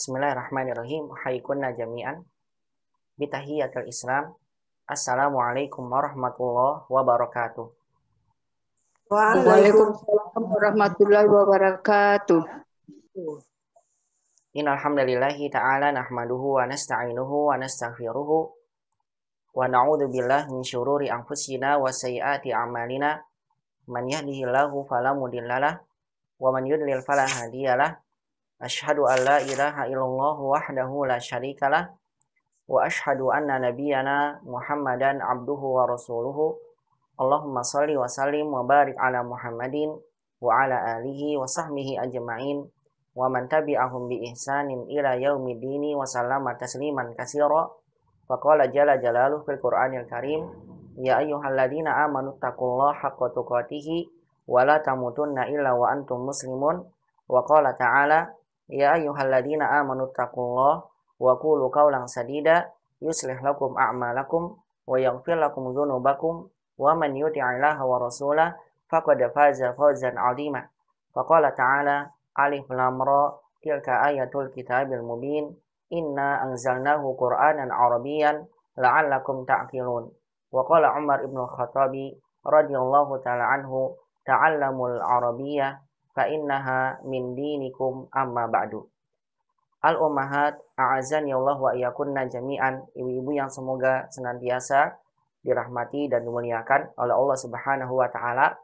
Bismillahirrahmanirrahim. kunna jami'an. Bitahiyatil Islam. Assalamualaikum warahmatullahi wabarakatuh. Waalaikumsalam warahmatullahi wabarakatuh. Innalhamdulillahi ta'ala nahmaduhu wa nasta'inuhu wa nastaghfiruhu wa na'udzu billahi min syururi anfusina wa sayyiati a'malina man yahdihillahu fala mudhillalah wa man yudlil fala hadiyalah Ashadu an la ilaha illallah wahdahu la syarikalah wa ashadu anna nabiyana Muhammadan abduhu wa rasuluhu. Allahumma salli wa sallim wa barik ala Muhammadin wa ala alihi wa sahmihi ajma'in wa man tabi'ahum bi ihsanin ila dini wa salama tasliman kasira. Faqala jala jalaluh fil Qur'anil Karim, ya ayyuhalladzina amanu taqullaha haqqa tuqatih wa la tamutunna illa wa antum muslimun. Wa qala ta'ala يا أيها الذين آمنوا اتقوا الله وقولوا قولا سديدا يصلح لكم أعمالكم ويغفر لكم ذنوبكم ومن يطع الله ورسوله فقد فاز فوزا عظيما فقال تعالى ألف لام تلك آية الكتاب المبين إنا أنزلناه قرآنا عربيا لعلكم تعقلون وقال عمر بن الخطاب رضي الله تعالى عنه تعلموا العربية fa innaha min dinikum amma ba'du. Al ummahat a'azan ya Allah wa iyakunna jami'an ibu-ibu yang semoga senantiasa dirahmati dan dimuliakan oleh Allah Subhanahu wa taala.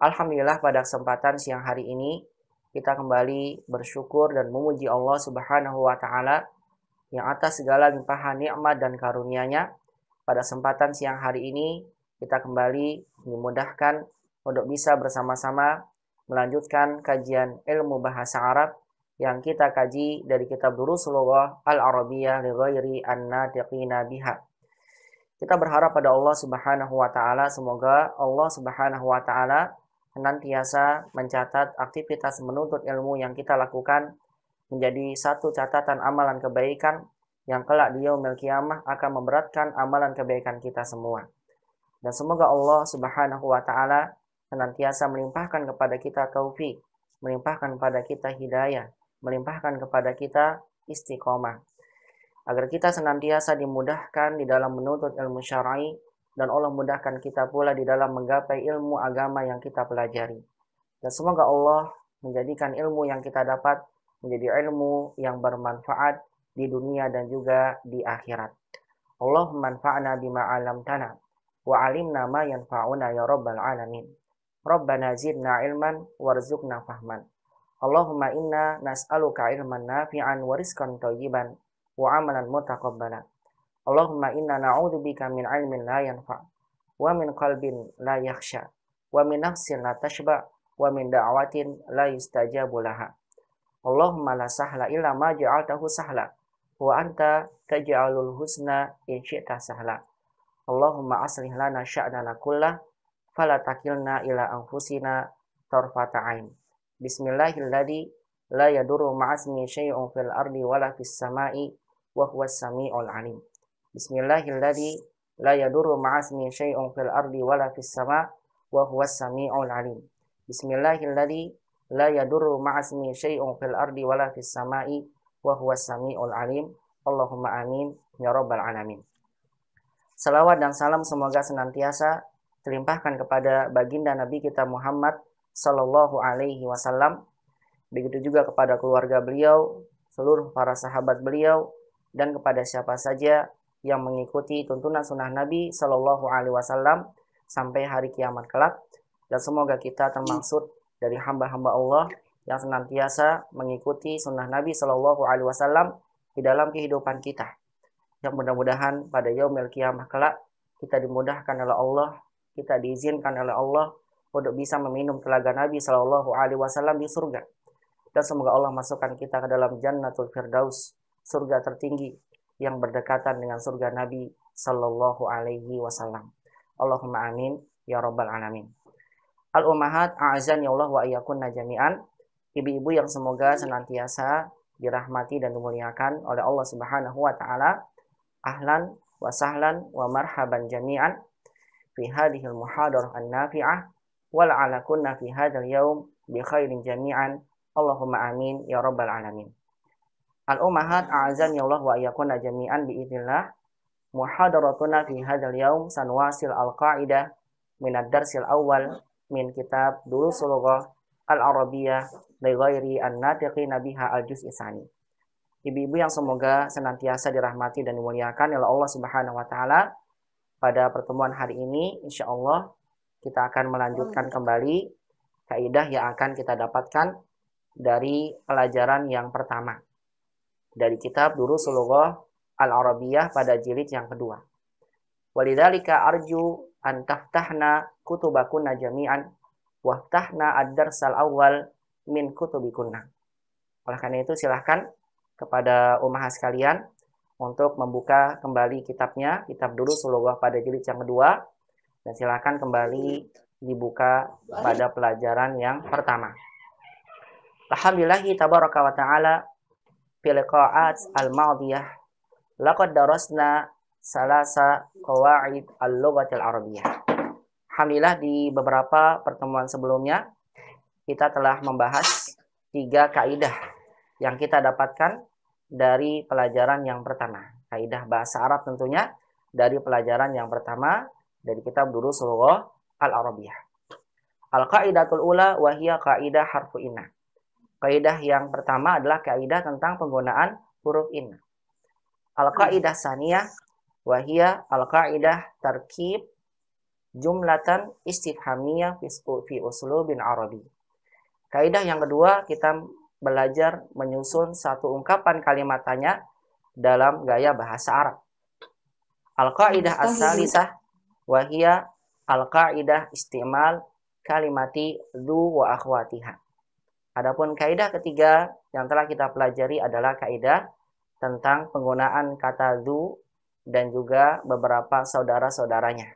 Alhamdulillah pada kesempatan siang hari ini kita kembali bersyukur dan memuji Allah Subhanahu wa taala yang atas segala limpahan nikmat dan karunia-Nya. Pada kesempatan siang hari ini kita kembali dimudahkan untuk bisa bersama-sama melanjutkan kajian ilmu bahasa Arab yang kita kaji dari kitab Durus Al-Arabiyyah li ghairi an-natiqina biha. Kita berharap pada Allah Subhanahu wa taala semoga Allah Subhanahu wa taala senantiasa mencatat aktivitas menuntut ilmu yang kita lakukan menjadi satu catatan amalan kebaikan yang kelak di yaumil kiamah akan memberatkan amalan kebaikan kita semua. Dan semoga Allah Subhanahu wa taala senantiasa melimpahkan kepada kita taufik, melimpahkan kepada kita hidayah, melimpahkan kepada kita istiqomah. Agar kita senantiasa dimudahkan di dalam menuntut ilmu syar'i dan Allah mudahkan kita pula di dalam menggapai ilmu agama yang kita pelajari. Dan semoga Allah menjadikan ilmu yang kita dapat menjadi ilmu yang bermanfaat di dunia dan juga di akhirat. Allahumma anfa'na bima 'allamtana wa 'allimna ma yanfa'una ya rabbal alamin. Rabbana zidna ilman warzuqna fahman. Allahumma inna nas'aluka ilman nafi'an wa rizqan thayyiban wa amalan mutaqabbalan. Allahumma inna na'udzubika min ilmin la yanfa' wa min qalbin la yakhsha wa min nafsin la tashba' wa min da'watin la yustajabu laha. Allahumma la sahla illa ma ja'altahu sahla wa anta taj'alul husna in syi'ta sahla. Allahumma aslih lana sya'nana kullah fala takilna ila anfusina tarfata ain. Bismillahilladzi la yaduru ma'asmi syai'un fil ardi wala fis sama'i wa huwas sami'ul alim. Bismillahilladzi la yaduru ma'asmi syai'un fil ardi wala fis sama' wa huwas sami'ul alim. Bismillahilladzi la yaduru ma'asmi syai'un fil ardi wala fis sama'i wa huwas sami'ul alim. Allahumma amin ya rabbal alamin. Salawat dan salam semoga senantiasa dilimpahkan kepada baginda Nabi kita Muhammad Sallallahu Alaihi Wasallam. Begitu juga kepada keluarga beliau, seluruh para sahabat beliau, dan kepada siapa saja yang mengikuti tuntunan sunnah Nabi Sallallahu Alaihi Wasallam sampai hari kiamat kelak. Dan semoga kita termaksud dari hamba-hamba Allah yang senantiasa mengikuti sunnah Nabi Sallallahu Alaihi Wasallam di dalam kehidupan kita. Yang mudah-mudahan pada yaumil kiamah kelak kita dimudahkan oleh Allah kita diizinkan oleh Allah untuk bisa meminum telaga Nabi Shallallahu Alaihi Wasallam di surga. Dan semoga Allah masukkan kita ke dalam Jannatul Firdaus, surga tertinggi yang berdekatan dengan surga Nabi Shallallahu Alaihi Wasallam. Allahumma amin ya robbal alamin. Al ummahat azan ya Allah wa ayakun najmian Ibu-ibu yang semoga senantiasa dirahmati dan dimuliakan oleh Allah Subhanahu wa taala. Ahlan wa sahlan wa marhaban jami'an. في هذه المحاضرة النافعة ولعل كنا في هذا اليوم بخير جميعا اللهم آمين يا رب العالمين الأمهات أعزني الله وإياكن جميعا بإذن الله محاضرتنا في هذا اليوم سنواصل القاعدة من الدرس الأول من كتاب دروس اللغة العربية لغير الناطقين بها الجزء الثاني Ibu-ibu yang semoga senantiasa dirahmati dan dimuliakan oleh Allah Subhanahu wa taala, pada pertemuan hari ini, insya Allah kita akan melanjutkan kembali kaidah yang akan kita dapatkan dari pelajaran yang pertama dari kitab Durusulullah Al-Arabiyah pada jilid yang kedua. Walidhalika arju antahtahna taftahna kutubakunna jami'an waftahna ad-darsal awal min kutubikunna. Oleh karena itu silahkan kepada umah sekalian untuk membuka kembali kitabnya, kitab dulu Sulawah pada jilid yang kedua, dan silakan kembali dibuka pada pelajaran yang pertama. Alhamdulillahi tabaraka wa ta'ala Pilqa'at al-ma'diyah Laqad darasna salasa kawaid al-lughatil arabiyah Alhamdulillah di beberapa pertemuan sebelumnya kita telah membahas tiga kaidah yang kita dapatkan dari pelajaran yang pertama. Kaidah bahasa Arab tentunya dari pelajaran yang pertama dari kitab Durus Lughah Al-Arabiyah. Al-qaidatul ula hiya kaidah harfu inna. Kaidah yang pertama adalah kaidah tentang penggunaan huruf inna. Al-qaidah saniyah hiya al-qaidah tarkib jumlatan istifhamiyah fi uslubin arabi. Kaidah yang kedua kita belajar menyusun satu ungkapan kalimat tanya dalam gaya bahasa Arab. Al-Qa'idah as-salisah wahia al-qa'idah istimal kalimati dhu wa akhwatiha. Adapun kaidah ketiga yang telah kita pelajari adalah kaidah tentang penggunaan kata du dan juga beberapa saudara-saudaranya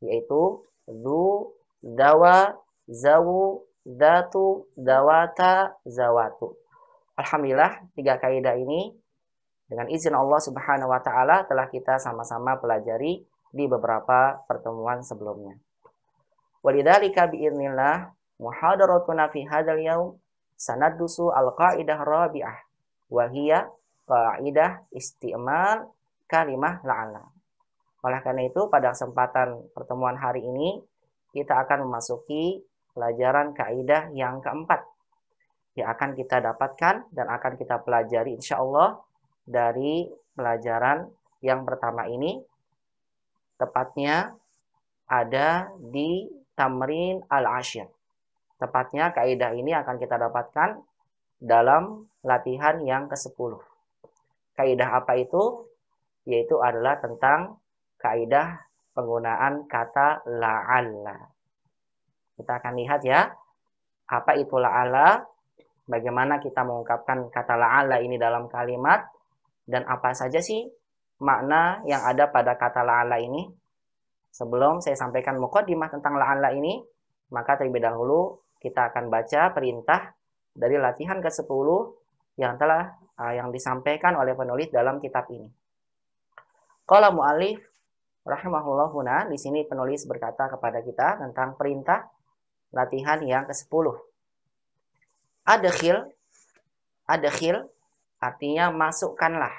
yaitu du dawa, zawu, Datu, zawata, Zawatu. Alhamdulillah, tiga kaidah ini dengan izin Allah Subhanahu wa taala telah kita sama-sama pelajari di beberapa pertemuan sebelumnya. Walidzalika biidznillah muhadaratuna fi hadzal yaum sanaddusu al-qaidah rabi'ah wa hiya qaidah isti'mal kalimah la'ala. Oleh karena itu pada kesempatan pertemuan hari ini kita akan memasuki pelajaran kaidah yang keempat yang akan kita dapatkan dan akan kita pelajari insya Allah dari pelajaran yang pertama ini tepatnya ada di Tamrin Al-Ashir. Tepatnya kaidah ini akan kita dapatkan dalam latihan yang ke-10. Kaidah apa itu? Yaitu adalah tentang kaidah penggunaan kata la'alla. Kita akan lihat ya, apa itu la'ala, bagaimana kita mengungkapkan kata la'ala ini dalam kalimat, dan apa saja sih makna yang ada pada kata la'ala ini. Sebelum saya sampaikan mukaddimah tentang la'ala ini, maka terlebih dahulu kita akan baca perintah dari latihan ke-10 yang telah uh, yang disampaikan oleh penulis dalam kitab ini. Kalau mu'alif rahimahullahuna, di sini penulis berkata kepada kita tentang perintah latihan yang ke-10. Adekhil, adekhil, artinya masukkanlah.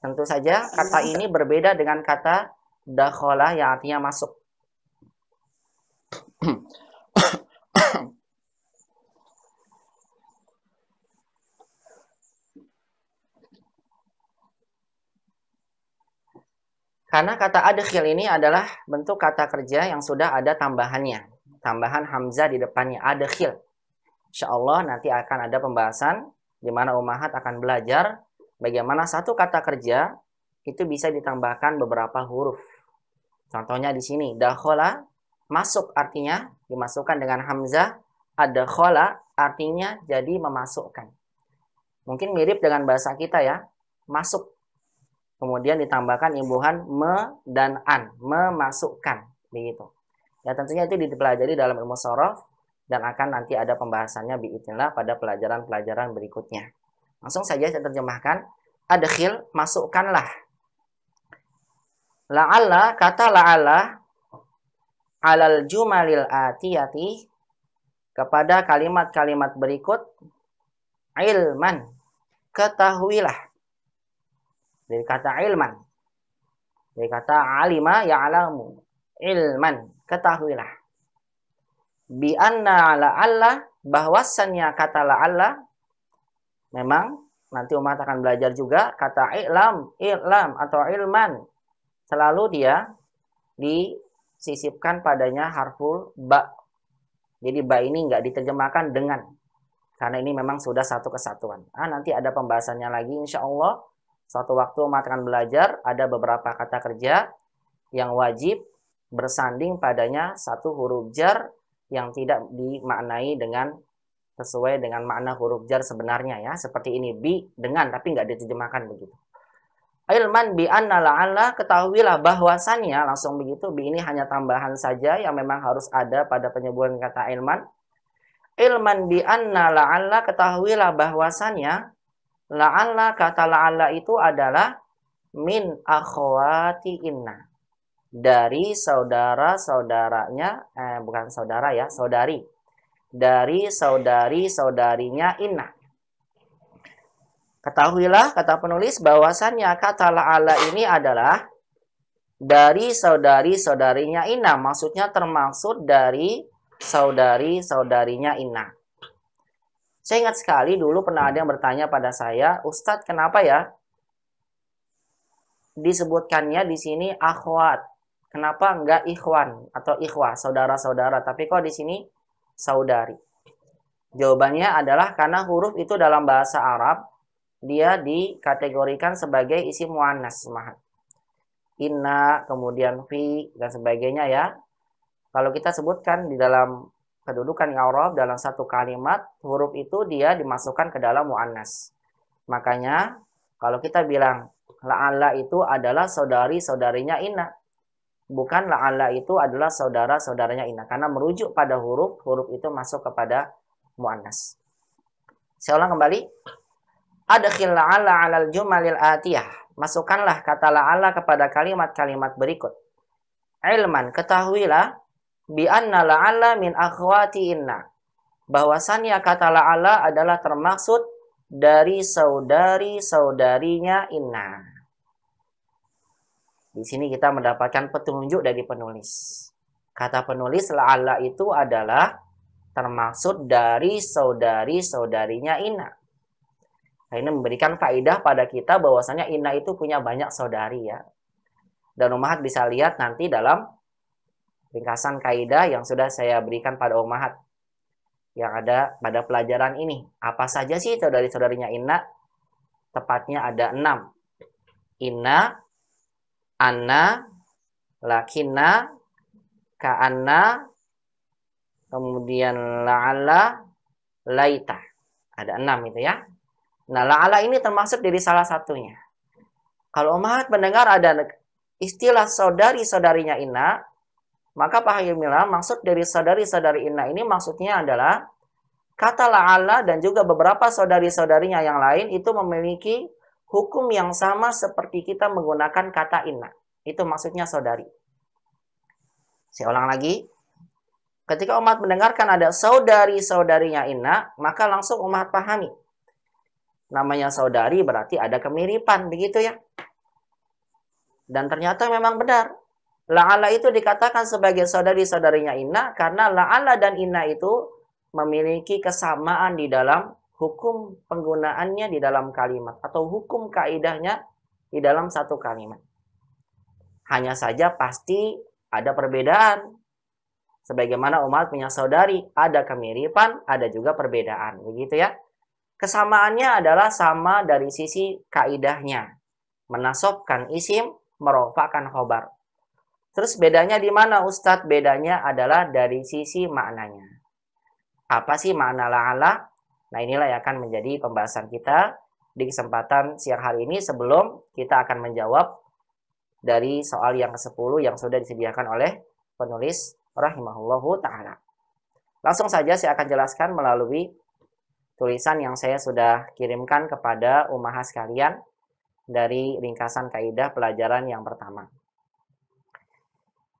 Tentu saja kata iya. ini berbeda dengan kata dakhola yang artinya masuk. Karena kata adekhil ini adalah bentuk kata kerja yang sudah ada tambahannya tambahan hamzah di depannya ada Insya Allah nanti akan ada pembahasan di mana umahat akan belajar bagaimana satu kata kerja itu bisa ditambahkan beberapa huruf. Contohnya di sini dakhala masuk artinya dimasukkan dengan hamzah, khola artinya jadi memasukkan. Mungkin mirip dengan bahasa kita ya, masuk. Kemudian ditambahkan imbuhan me dan an, memasukkan begitu. Ya tentunya itu dipelajari dalam ilmu sorof dan akan nanti ada pembahasannya biitinlah pada pelajaran-pelajaran berikutnya. Langsung saja saya terjemahkan. Adkhil, masukkanlah. La La'alla, kata la la'alla, alal jumalil atiyati, kepada kalimat-kalimat berikut, ilman, ketahuilah. Dari kata ilman. Dari kata alima, alamu ilman ketahuilah bi anna ala Allah bahwasannya kata la Allah memang nanti umat akan belajar juga kata ilam ilam atau ilman selalu dia disisipkan padanya harful ba jadi ba ini nggak diterjemahkan dengan karena ini memang sudah satu kesatuan ah nanti ada pembahasannya lagi insya Allah suatu waktu umat akan belajar ada beberapa kata kerja yang wajib bersanding padanya satu huruf jar yang tidak dimaknai dengan sesuai dengan makna huruf jar sebenarnya ya seperti ini bi dengan tapi nggak diterjemahkan begitu ilman bi anna ala ketahuilah bahwasannya langsung begitu bi ini hanya tambahan saja yang memang harus ada pada penyebutan kata ilman ilman bi anna ala ketahuilah bahwasannya ala kata la ala itu adalah min akhwati inna dari saudara-saudaranya, eh, bukan saudara ya, saudari. Dari saudari-saudarinya Inna. Ketahuilah, kata penulis, bahwasannya kata la'ala ini adalah dari saudari-saudarinya Inna. Maksudnya termasuk dari saudari-saudarinya Inna. Saya ingat sekali dulu pernah ada yang bertanya pada saya, Ustadz kenapa ya disebutkannya di sini akhwat Kenapa enggak ikhwan atau ikhwah, saudara-saudara, tapi kok di sini saudari? Jawabannya adalah karena huruf itu dalam bahasa Arab dia dikategorikan sebagai isi muannas mahat. Inna, kemudian fi dan sebagainya ya. Kalau kita sebutkan di dalam kedudukan Arab dalam satu kalimat, huruf itu dia dimasukkan ke dalam muannas. Makanya kalau kita bilang la'ala itu adalah saudari-saudarinya inna bukan la'ala itu adalah saudara-saudaranya inna karena merujuk pada huruf huruf itu masuk kepada muannas saya ulang kembali adkhil la'ala 'alal jumalil atiyah masukkanlah kata la'ala kepada kalimat-kalimat berikut ilman ketahuilah bi anna la'ala min akhwati inna bahwasannya kata la'ala adalah termaksud dari saudari-saudarinya inna di sini kita mendapatkan petunjuk dari penulis. Kata penulis la'ala itu adalah termasuk dari saudari-saudarinya Ina. Nah, ini memberikan faedah pada kita bahwasanya Ina itu punya banyak saudari ya. Dan Umahat bisa lihat nanti dalam ringkasan kaidah yang sudah saya berikan pada Umahat yang ada pada pelajaran ini. Apa saja sih saudari-saudarinya Ina? Tepatnya ada enam. Ina anna, lakinna, ka'anna, kemudian la'ala, laita. Ada enam itu ya. Nah, la'ala ini termasuk dari salah satunya. Kalau umat mendengar ada istilah saudari-saudarinya inna maka pak pahamilah maksud dari saudari-saudari inna ini maksudnya adalah kata la'ala dan juga beberapa saudari-saudarinya yang lain itu memiliki hukum yang sama seperti kita menggunakan kata inna. Itu maksudnya saudari. Saya ulang lagi. Ketika umat mendengarkan ada saudari-saudarinya inna, maka langsung umat pahami. Namanya saudari berarti ada kemiripan, begitu ya. Dan ternyata memang benar. La'ala itu dikatakan sebagai saudari-saudarinya inna karena la'ala dan inna itu memiliki kesamaan di dalam hukum penggunaannya di dalam kalimat atau hukum kaidahnya di dalam satu kalimat. Hanya saja pasti ada perbedaan. Sebagaimana umat punya saudari, ada kemiripan, ada juga perbedaan, begitu ya. Kesamaannya adalah sama dari sisi kaidahnya. Menasobkan isim, merovakan khobar. Terus bedanya di mana Ustadz? Bedanya adalah dari sisi maknanya. Apa sih makna la'ala? Nah inilah yang akan menjadi pembahasan kita di kesempatan siang hari ini sebelum kita akan menjawab dari soal yang ke-10 yang sudah disediakan oleh penulis rahimahullahu ta'ala. Langsung saja saya akan jelaskan melalui tulisan yang saya sudah kirimkan kepada umahas sekalian dari ringkasan kaidah pelajaran yang pertama.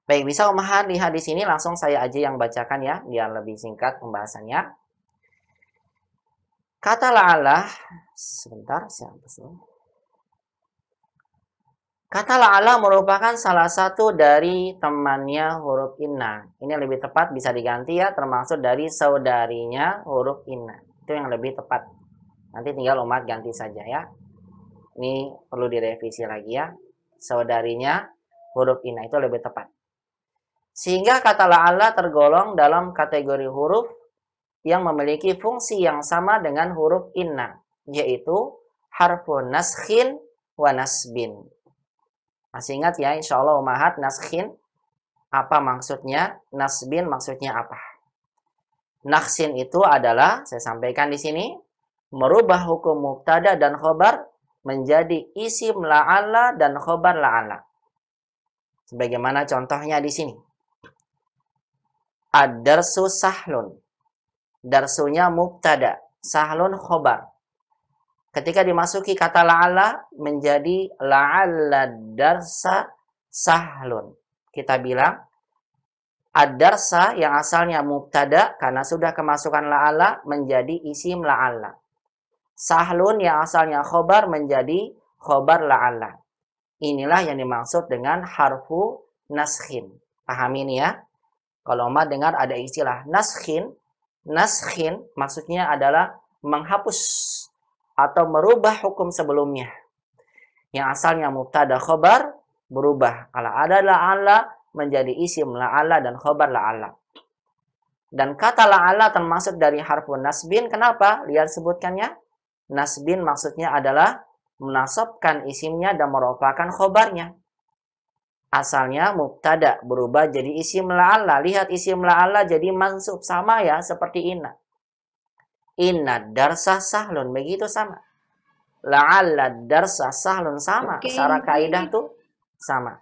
Baik, bisa umahan lihat di sini langsung saya aja yang bacakan ya, biar lebih singkat pembahasannya. Katalah Allah, sebentar saya hapus dulu. Katalah Allah merupakan salah satu dari temannya huruf inna. Ini lebih tepat bisa diganti ya, termasuk dari saudarinya huruf inna. Itu yang lebih tepat. Nanti tinggal umat ganti saja ya. Ini perlu direvisi lagi ya. Saudarinya huruf inna itu lebih tepat. Sehingga katalah Allah tergolong dalam kategori huruf yang memiliki fungsi yang sama dengan huruf inna, yaitu harfu naskhin wa nasbin. Masih ingat ya, insya Allah umahat naskhin apa maksudnya, nasbin maksudnya apa. Naksin itu adalah, saya sampaikan di sini, merubah hukum muktada dan khobar menjadi isim la'ala dan khobar la'ala. Sebagaimana contohnya di sini. Ad-darsu sahlun. Darsunya mubtada, sahlun khobar. Ketika dimasuki kata la'alla menjadi laala darsa sahlun. Kita bilang ad-darsa yang asalnya mubtada karena sudah kemasukan laala menjadi isim laala. Sahlun yang asalnya khobar menjadi khobar laala. Inilah yang dimaksud dengan harfu naskhin. Pahami ini ya. Kalau mah dengar ada istilah naskhin, Naskhin maksudnya adalah menghapus atau merubah hukum sebelumnya. Yang asalnya mubtada khobar berubah. Kalau ada la'ala menjadi isim la'ala dan khobar la'ala. Dan kata la'ala termasuk dari harfu nasbin. Kenapa? Lihat sebutkannya. Nasbin maksudnya adalah menasabkan isimnya dan merupakan khobarnya asalnya mubtada berubah jadi isim la'alla. Lihat isim la'alla jadi mansub sama ya seperti inna. Inna darsa sahlun begitu sama. La'alla darsa sahlun sama. Okay. Cara kaidah tuh sama.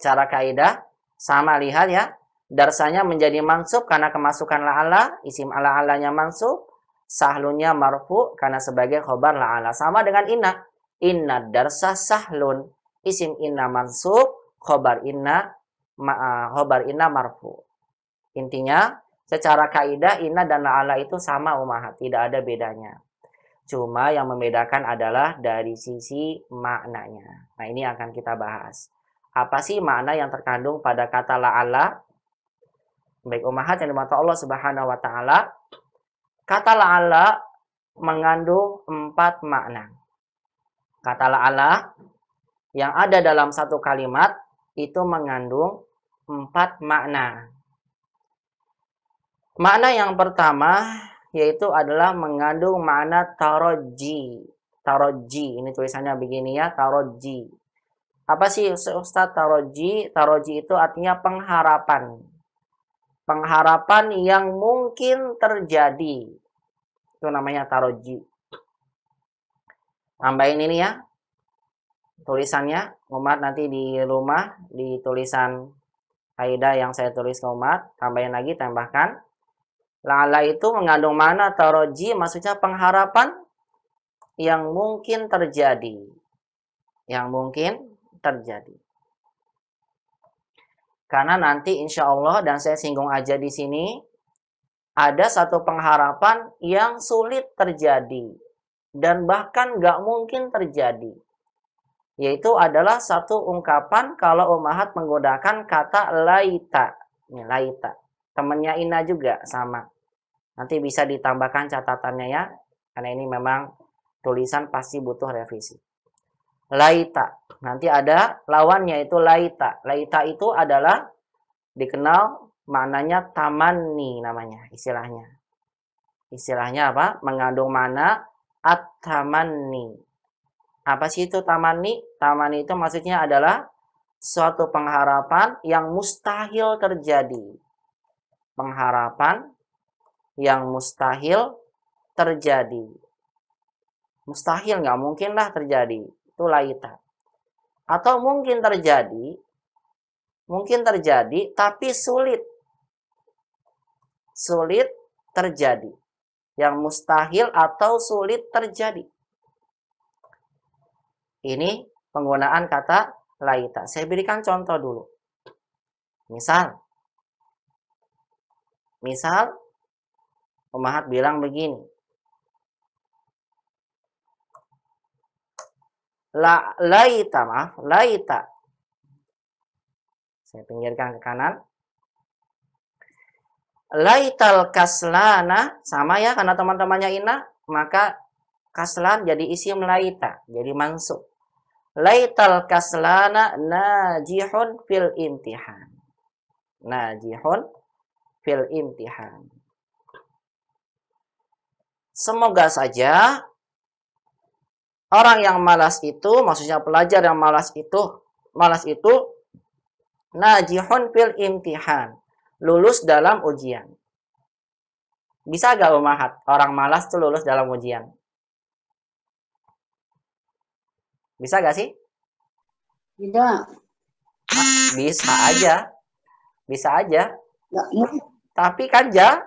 Cara kaidah sama lihat ya. Darsanya menjadi mansub karena kemasukan la'alla, isim ala-alanya mansub, sahlunnya marfu karena sebagai khobar la'ala. Sama dengan inna. Inna darsa sahlun isim inna mansub, khobar inna ma, eh, khobar inna marfu. Intinya secara kaidah inna dan ala itu sama umah, tidak ada bedanya. Cuma yang membedakan adalah dari sisi maknanya. Nah, ini akan kita bahas. Apa sih makna yang terkandung pada kata ala? Baik umahat yang dimata Allah Subhanahu wa taala. Kata ala mengandung empat makna. Kata ala yang ada dalam satu kalimat itu mengandung empat makna. Makna yang pertama yaitu adalah mengandung makna taroji. Taroji, ini tulisannya begini ya, taroji. Apa sih Ustaz taroji? Taroji itu artinya pengharapan. Pengharapan yang mungkin terjadi. Itu namanya taroji. Tambahin ini ya, tulisannya umat nanti di rumah di tulisan Aida yang saya tulis ke Umar tambahin lagi tambahkan lala itu mengandung mana taroji maksudnya pengharapan yang mungkin terjadi yang mungkin terjadi karena nanti insya Allah dan saya singgung aja di sini ada satu pengharapan yang sulit terjadi dan bahkan gak mungkin terjadi yaitu adalah satu ungkapan kalau umahat menggunakan kata laita. Ini laita. Temannya ina juga sama. Nanti bisa ditambahkan catatannya ya, karena ini memang tulisan pasti butuh revisi. Laita. Nanti ada lawannya itu laita. Laita itu adalah dikenal maknanya tamani namanya istilahnya. Istilahnya apa? Mengandung mana? at tamani Apa sih itu tamani? Tamani itu maksudnya adalah suatu pengharapan yang mustahil terjadi. Pengharapan yang mustahil terjadi. Mustahil nggak mungkin lah terjadi. Itu laita. Atau mungkin terjadi, mungkin terjadi tapi sulit. Sulit terjadi. Yang mustahil atau sulit terjadi. Ini penggunaan kata laita. Saya berikan contoh dulu. Misal, misal pemahat bilang begini. La, laita, maaf, laita. Saya pinggirkan ke kanan. Laital kaslana, sama ya karena teman-temannya ina, maka kaslan jadi isim laita, jadi mansuk laital kaslana najihun fil imtihan. Najihun fil imtihan. Semoga saja orang yang malas itu, maksudnya pelajar yang malas itu, malas itu najihun fil imtihan, lulus dalam ujian. Bisa gak umahat orang malas itu lulus dalam ujian? Bisa gak sih? Tidak. bisa aja. Bisa aja. Tapi kan ja,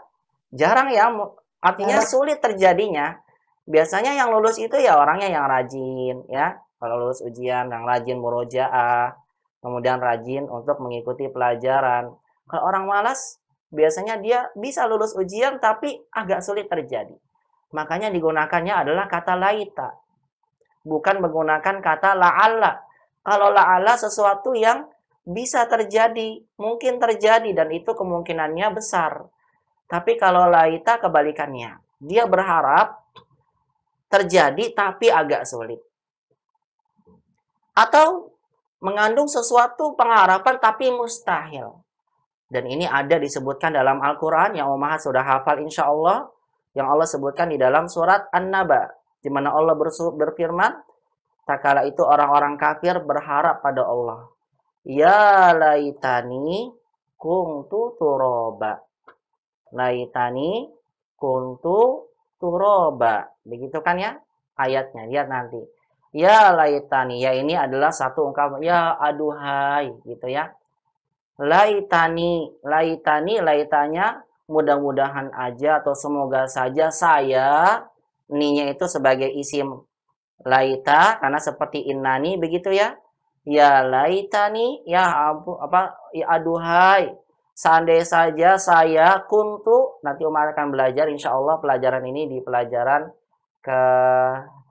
jarang ya. Artinya sulit terjadinya. Biasanya yang lulus itu ya orangnya yang rajin ya. Kalau lulus ujian yang rajin murojaah, kemudian rajin untuk mengikuti pelajaran. Kalau orang malas, biasanya dia bisa lulus ujian tapi agak sulit terjadi. Makanya digunakannya adalah kata laita bukan menggunakan kata la'alla. Kalau la'alla sesuatu yang bisa terjadi, mungkin terjadi dan itu kemungkinannya besar. Tapi kalau laita kebalikannya, dia berharap terjadi tapi agak sulit. Atau mengandung sesuatu pengharapan tapi mustahil. Dan ini ada disebutkan dalam Al-Quran yang Umar sudah hafal insya Allah. Yang Allah sebutkan di dalam surat An-Naba di mana Allah berfirman, tak kala itu orang-orang kafir berharap pada Allah. Ya laitani tu turoba. Laitani kuntu turoba. Begitu kan ya ayatnya. Lihat nanti. Ya laitani. Ya ini adalah satu ungkapan. Ya aduhai gitu ya. Laitani. Laitani. Laitanya mudah-mudahan aja atau semoga saja saya ninya itu sebagai isim laita karena seperti innani begitu ya. Ya laitani ya abu apa ya aduhai seandainya saja saya kuntu nanti Umar akan belajar insya Allah pelajaran ini di pelajaran ke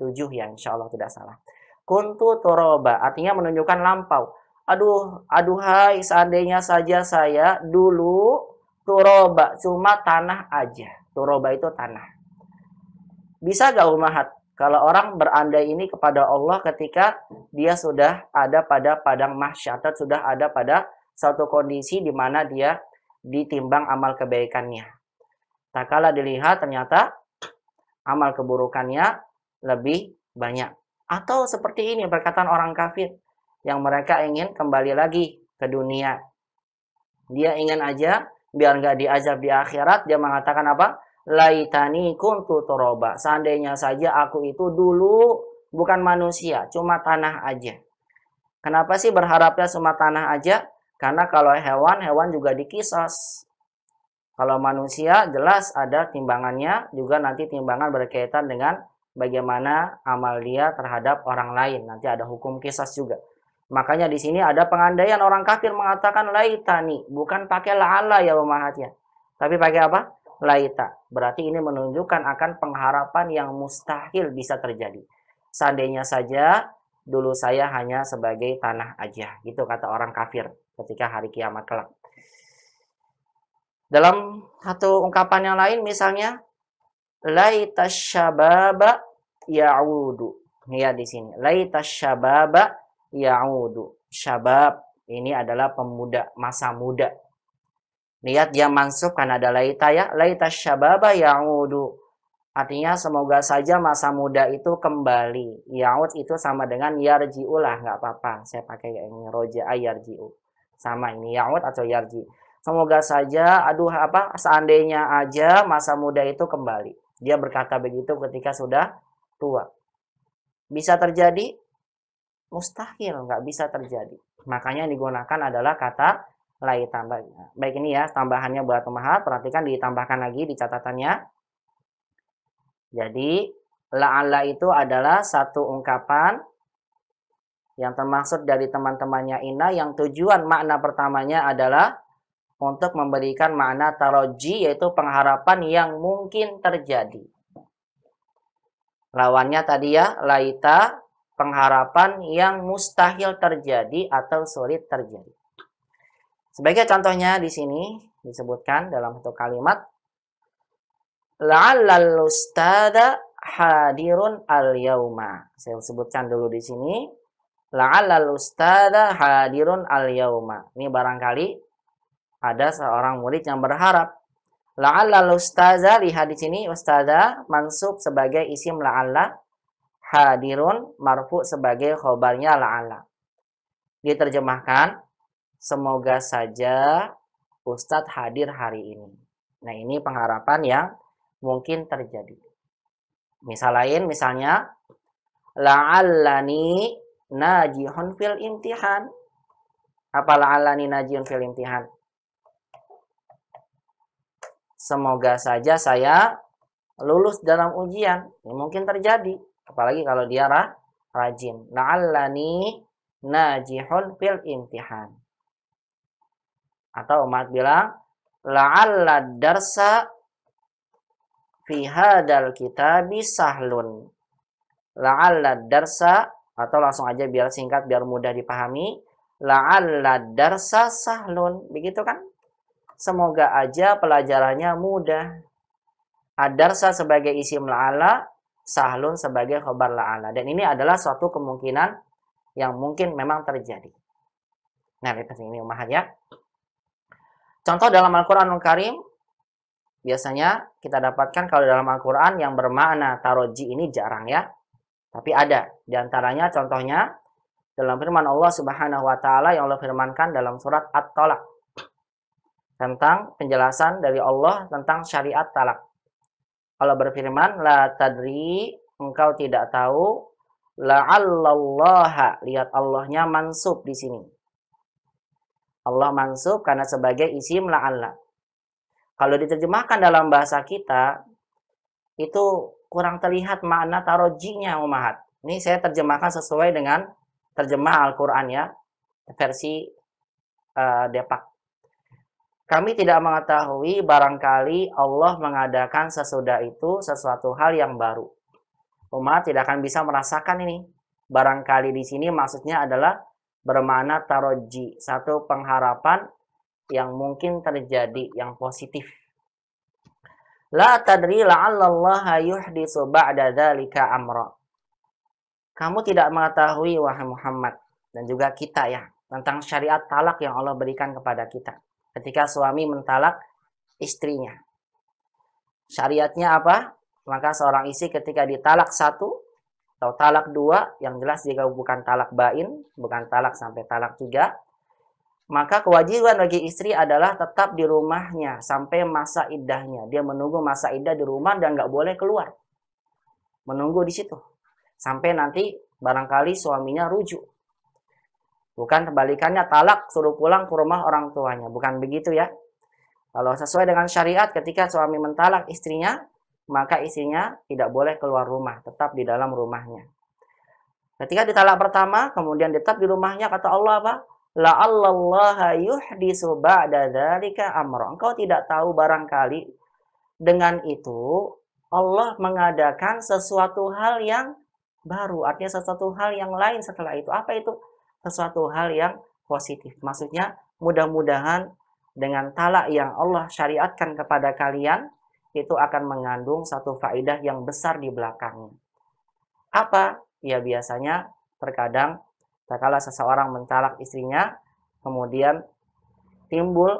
tujuh ya insya Allah tidak salah kuntu toroba artinya menunjukkan lampau aduh aduhai seandainya saja saya dulu turoba cuma tanah aja turoba itu tanah bisa gak umahat kalau orang berandai ini kepada Allah ketika dia sudah ada pada padang mahsyatat, sudah ada pada satu kondisi di mana dia ditimbang amal kebaikannya. Tak kalah dilihat ternyata amal keburukannya lebih banyak. Atau seperti ini perkataan orang kafir yang mereka ingin kembali lagi ke dunia. Dia ingin aja biar nggak diajar di akhirat, dia mengatakan apa? laitani kuntu toroba. Seandainya saja aku itu dulu bukan manusia, cuma tanah aja. Kenapa sih berharapnya cuma tanah aja? Karena kalau hewan, hewan juga dikisos. Kalau manusia jelas ada timbangannya, juga nanti timbangan berkaitan dengan bagaimana amal dia terhadap orang lain. Nanti ada hukum kisos juga. Makanya di sini ada pengandaian orang kafir mengatakan laitani, bukan pakai la'ala ya pemahatnya. Tapi pakai apa? laita. Berarti ini menunjukkan akan pengharapan yang mustahil bisa terjadi. Seandainya saja dulu saya hanya sebagai tanah aja, gitu kata orang kafir ketika hari kiamat kelak. Dalam satu ungkapan yang lain misalnya laita syababa ya'udu. Ya di sini laita syababa ya'udu. Syabab ini adalah pemuda, masa muda. Lihat dia mansub karena ada laita ya. Laita syababa ya'udu. Artinya semoga saja masa muda itu kembali. Ya'ud itu sama dengan yarji'u lah. Nggak apa-apa. Saya pakai yang ini. Roja'a yarji'u. Sama ini. Ya'ud atau yarji. Semoga saja, aduh apa, seandainya aja masa muda itu kembali. Dia berkata begitu ketika sudah tua. Bisa terjadi? Mustahil, nggak bisa terjadi. Makanya yang digunakan adalah kata lagi tambah. Baik ini ya tambahannya buat pemahat. Perhatikan ditambahkan lagi di catatannya. Jadi la'ala itu adalah satu ungkapan yang termasuk dari teman-temannya ina yang tujuan makna pertamanya adalah untuk memberikan makna taroji yaitu pengharapan yang mungkin terjadi. Lawannya tadi ya, laita pengharapan yang mustahil terjadi atau sulit terjadi. Sebagai contohnya di sini disebutkan dalam satu kalimat la'allal ustada hadirun al yauma. Saya sebutkan dulu di sini la'allal ustada hadirun al yauma. Ini barangkali ada seorang murid yang berharap la'allal ustaza lihat di sini ustaza mansub sebagai isim la'alla hadirun marfu sebagai khobarnya la'alla. Diterjemahkan Semoga saja Ustadz hadir hari ini. Nah, ini pengharapan yang mungkin terjadi. Misal lain, misalnya, la'allani najihun fil imtihan. Apa la'allani najihun fil imtihan? Semoga saja saya lulus dalam ujian. Ini mungkin terjadi. Apalagi kalau dia rajin. La'allani najihun fil imtihan. Atau umat bilang, la'alla darsa fi hadal kitabi sahlun. La'alla darsa, atau langsung aja biar singkat, biar mudah dipahami. La'alla darsa sahlun. Begitu kan? Semoga aja pelajarannya mudah. Adarsa sebagai isim la'ala, sahlun sebagai khobar la'ala. Dan ini adalah suatu kemungkinan yang mungkin memang terjadi. Nah, seperti ini Umar ya. Contoh dalam Al-Quranul Karim, biasanya kita dapatkan kalau dalam Al-Quran yang bermakna taroji ini jarang ya. Tapi ada. Di antaranya contohnya dalam firman Allah Subhanahu wa taala yang Allah firmankan dalam surat At-Talaq tentang penjelasan dari Allah tentang syariat talak. Allah berfirman, "La tadri, engkau tidak tahu, la'allallaha." Lihat Allahnya mansub di sini. Allah mansub karena sebagai isim la'alla. Kalau diterjemahkan dalam bahasa kita, itu kurang terlihat makna tarojinya umahat. Ini saya terjemahkan sesuai dengan terjemah Al-Quran ya, versi uh, Depak. Kami tidak mengetahui barangkali Allah mengadakan sesudah itu sesuatu hal yang baru. Umat tidak akan bisa merasakan ini. Barangkali di sini maksudnya adalah bermana taroji, satu pengharapan yang mungkin terjadi, yang positif. La tadri la'allallaha yuhdisu ba'da dhalika amra. Kamu tidak mengetahui, wahai Muhammad, dan juga kita ya, tentang syariat talak yang Allah berikan kepada kita. Ketika suami mentalak istrinya. Syariatnya apa? Maka seorang istri ketika ditalak satu, atau talak dua, yang jelas jika bukan talak bain, bukan talak sampai talak tiga, maka kewajiban bagi istri adalah tetap di rumahnya sampai masa iddahnya. Dia menunggu masa iddah di rumah dan nggak boleh keluar. Menunggu di situ. Sampai nanti barangkali suaminya rujuk. Bukan kebalikannya talak suruh pulang ke rumah orang tuanya. Bukan begitu ya. Kalau sesuai dengan syariat ketika suami mentalak istrinya, maka isinya tidak boleh keluar rumah, tetap di dalam rumahnya. Ketika ditalak pertama, kemudian tetap di rumahnya, kata Allah apa? La Allah yuhdisu ba'da dari amra. Engkau tidak tahu barangkali dengan itu Allah mengadakan sesuatu hal yang baru, artinya sesuatu hal yang lain setelah itu. Apa itu? Sesuatu hal yang positif. Maksudnya mudah-mudahan dengan talak yang Allah syariatkan kepada kalian, itu akan mengandung satu faedah yang besar di belakangnya. Apa? Ya biasanya terkadang tatkala seseorang mencalak istrinya, kemudian timbul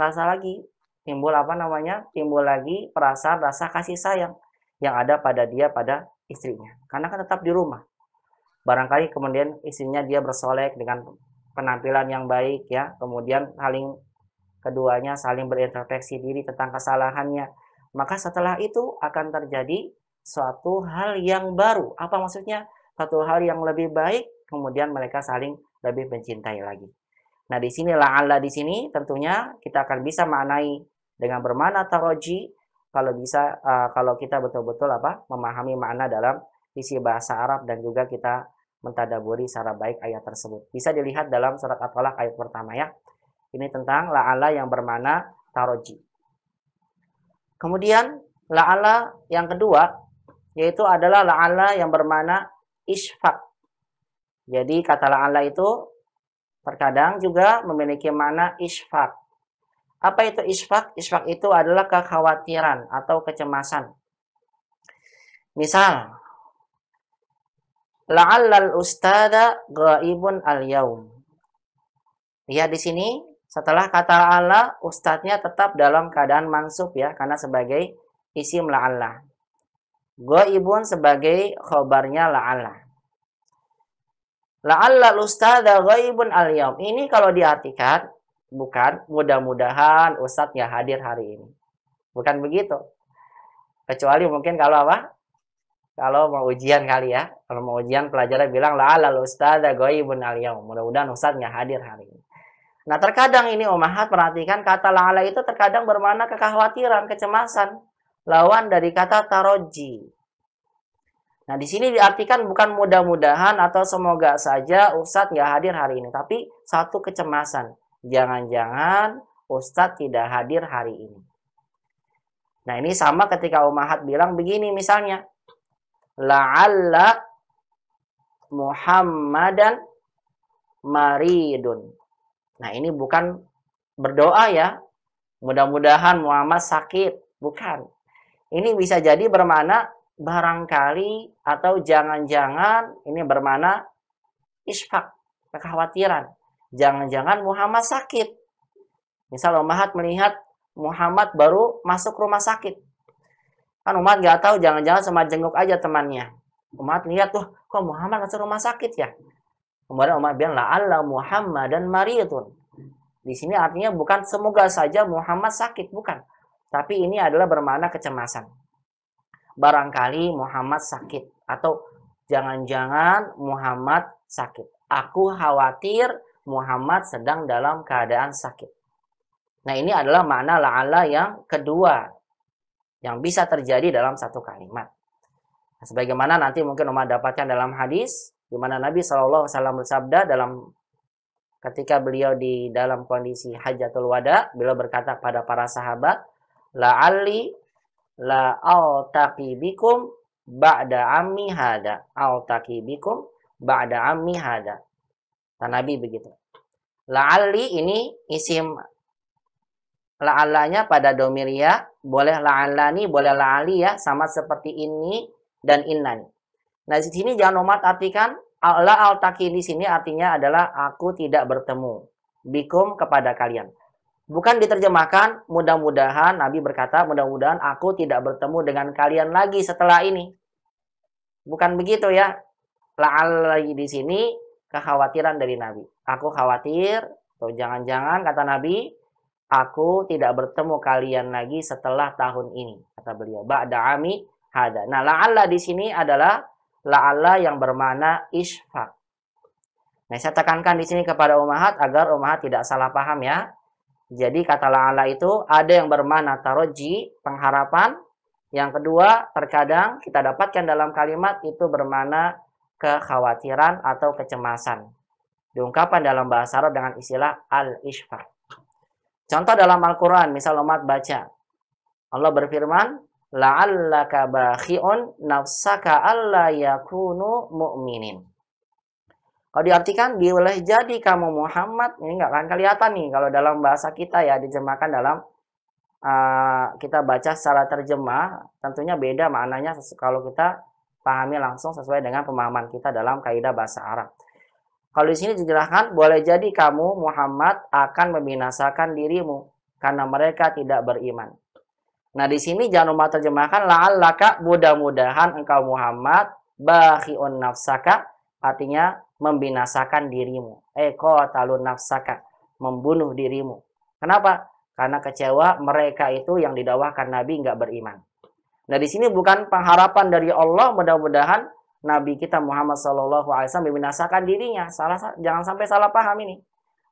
rasa lagi, timbul apa namanya? Timbul lagi perasaan rasa kasih sayang yang ada pada dia pada istrinya. Karena kan tetap di rumah. Barangkali kemudian istrinya dia bersolek dengan penampilan yang baik ya, kemudian saling keduanya saling berintrospeksi diri tentang kesalahannya, maka setelah itu akan terjadi suatu hal yang baru. Apa maksudnya? Satu hal yang lebih baik, kemudian mereka saling lebih mencintai lagi. Nah, di sini la'alla di sini tentunya kita akan bisa maknai dengan bermana taroji kalau bisa uh, kalau kita betul-betul apa memahami makna dalam isi bahasa Arab dan juga kita mentadaburi secara baik ayat tersebut. Bisa dilihat dalam surat at ayat pertama ya. Ini tentang ala yang bermana taroji. Kemudian la'ala yang kedua yaitu adalah la'ala yang bermana isfak. Jadi kata la'ala itu terkadang juga memiliki mana isfak. Apa itu isfak? Isfak itu adalah kekhawatiran atau kecemasan. Misal, la'allal ustada ghaibun al-yaum. Lihat di sini, setelah kata Allah, ustadznya tetap dalam keadaan mansub ya, karena sebagai isim la'ala. Goibun sebagai khobarnya la'ala. La'ala ustadha goibun al-yawm. Ini kalau diartikan, bukan mudah-mudahan ustadznya hadir hari ini. Bukan begitu. Kecuali mungkin kalau apa? Kalau mau ujian kali ya. Kalau mau ujian pelajarnya bilang la'ala ustadha goibun al Mudah-mudahan ustadznya hadir hari ini. Nah, terkadang ini omahat perhatikan kata la'ala itu terkadang bermakna kekhawatiran, kecemasan. Lawan dari kata taroji. Nah, di sini diartikan bukan mudah-mudahan atau semoga saja Ustadz nggak hadir hari ini. Tapi satu kecemasan. Jangan-jangan Ustadz tidak hadir hari ini. Nah, ini sama ketika omahat bilang begini misalnya. La'alla Muhammadan maridun Nah, ini bukan berdoa ya. Mudah-mudahan Muhammad sakit, bukan. Ini bisa jadi bermana barangkali atau jangan-jangan ini bermana isfak, kekhawatiran. Jangan-jangan Muhammad sakit. Misal Umat melihat Muhammad baru masuk rumah sakit. Kan Umat nggak tahu, jangan-jangan sama jenguk aja temannya. Umat lihat, tuh kok Muhammad masuk rumah sakit ya? Kemudian Umar bilang la'alla dan mariyatun. Di sini artinya bukan semoga saja Muhammad sakit, bukan. Tapi ini adalah bermakna kecemasan. Barangkali Muhammad sakit atau jangan-jangan Muhammad sakit. Aku khawatir Muhammad sedang dalam keadaan sakit. Nah, ini adalah makna la'ala yang kedua yang bisa terjadi dalam satu kalimat. Nah, sebagaimana nanti mungkin Umar dapatkan dalam hadis di mana Nabi saw. bersabda dalam ketika beliau di dalam kondisi hajatul wada beliau berkata kepada para sahabat la ali la altaqi bikum ba'da ammi hada altaqi bikum ba'da ammi hada nah, Nabi begitu la ali ini isim la'allanya pada domiria boleh la'allani boleh la'ali ya sama seperti ini dan innani Nah, di sini jangan janomat artikan Allah al di sini artinya adalah aku tidak bertemu bikum kepada kalian. Bukan diterjemahkan mudah-mudahan Nabi berkata mudah-mudahan aku tidak bertemu dengan kalian lagi setelah ini. Bukan begitu ya. La'al lagi di sini kekhawatiran dari Nabi. Aku khawatir atau jangan-jangan kata Nabi aku tidak bertemu kalian lagi setelah tahun ini kata beliau ba'da ami hada. Nah, la'alla di sini adalah la'ala yang bermakna isfak. Nah, saya tekankan di sini kepada umahat agar umahat tidak salah paham ya. Jadi kata la'ala itu ada yang bermakna taroji, pengharapan. Yang kedua, terkadang kita dapatkan dalam kalimat itu bermakna kekhawatiran atau kecemasan. Diungkapan dalam bahasa Arab dengan istilah al-ishfaq. Contoh dalam Al-Quran, misal umat baca. Allah berfirman, la'allaka bakhion nafsaka alla yakunu mu'minin. Kalau diartikan boleh jadi kamu Muhammad ini nggak akan kelihatan nih kalau dalam bahasa kita ya diterjemahkan dalam uh, kita baca secara terjemah tentunya beda maknanya kalau kita pahami langsung sesuai dengan pemahaman kita dalam kaidah bahasa Arab. Kalau di sini dijelaskan boleh jadi kamu Muhammad akan membinasakan dirimu karena mereka tidak beriman. Nah, di sini jangan lupa terjemahkan la'allaka mudah-mudahan engkau Muhammad bakhi'un nafsaka artinya membinasakan dirimu. eko eh, talun nafsaka membunuh dirimu. Kenapa? Karena kecewa mereka itu yang didawahkan Nabi nggak beriman. Nah, di sini bukan pengharapan dari Allah mudah-mudahan Nabi kita Muhammad Shallallahu Alaihi Wasallam membinasakan dirinya. Salah, jangan sampai salah paham ini.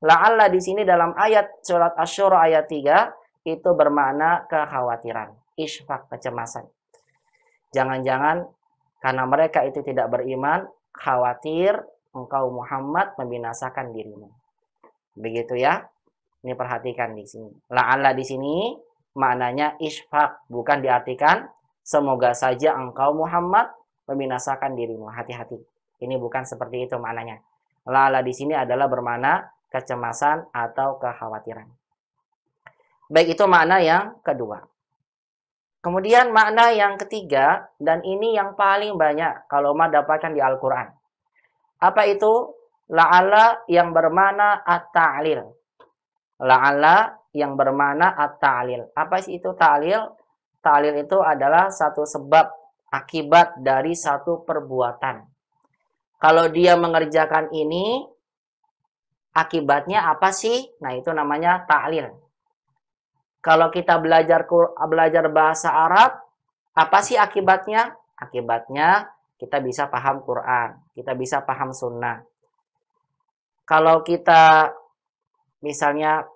La'alla di sini dalam ayat surat Ashura ayat 3 itu bermakna kekhawatiran, isfak, kecemasan. Jangan-jangan karena mereka itu tidak beriman, khawatir engkau Muhammad membinasakan dirimu. Begitu ya. Ini perhatikan di sini. La'alla di sini maknanya isfak, bukan diartikan semoga saja engkau Muhammad membinasakan dirimu. Hati-hati. Ini bukan seperti itu maknanya. La'alla di sini adalah bermakna kecemasan atau kekhawatiran. Baik itu makna yang kedua. Kemudian makna yang ketiga dan ini yang paling banyak kalau ma dapatkan di Al-Qur'an. Apa itu? La'ala yang bermana at-ta'lil. La'ala yang bermana at-ta'lil. Apa sih itu ta'lil? Ta'lil itu adalah satu sebab akibat dari satu perbuatan. Kalau dia mengerjakan ini, akibatnya apa sih? Nah, itu namanya ta'lil. Kalau kita belajar belajar bahasa Arab, apa sih akibatnya? Akibatnya kita bisa paham Quran, kita bisa paham sunnah. Kalau kita misalnya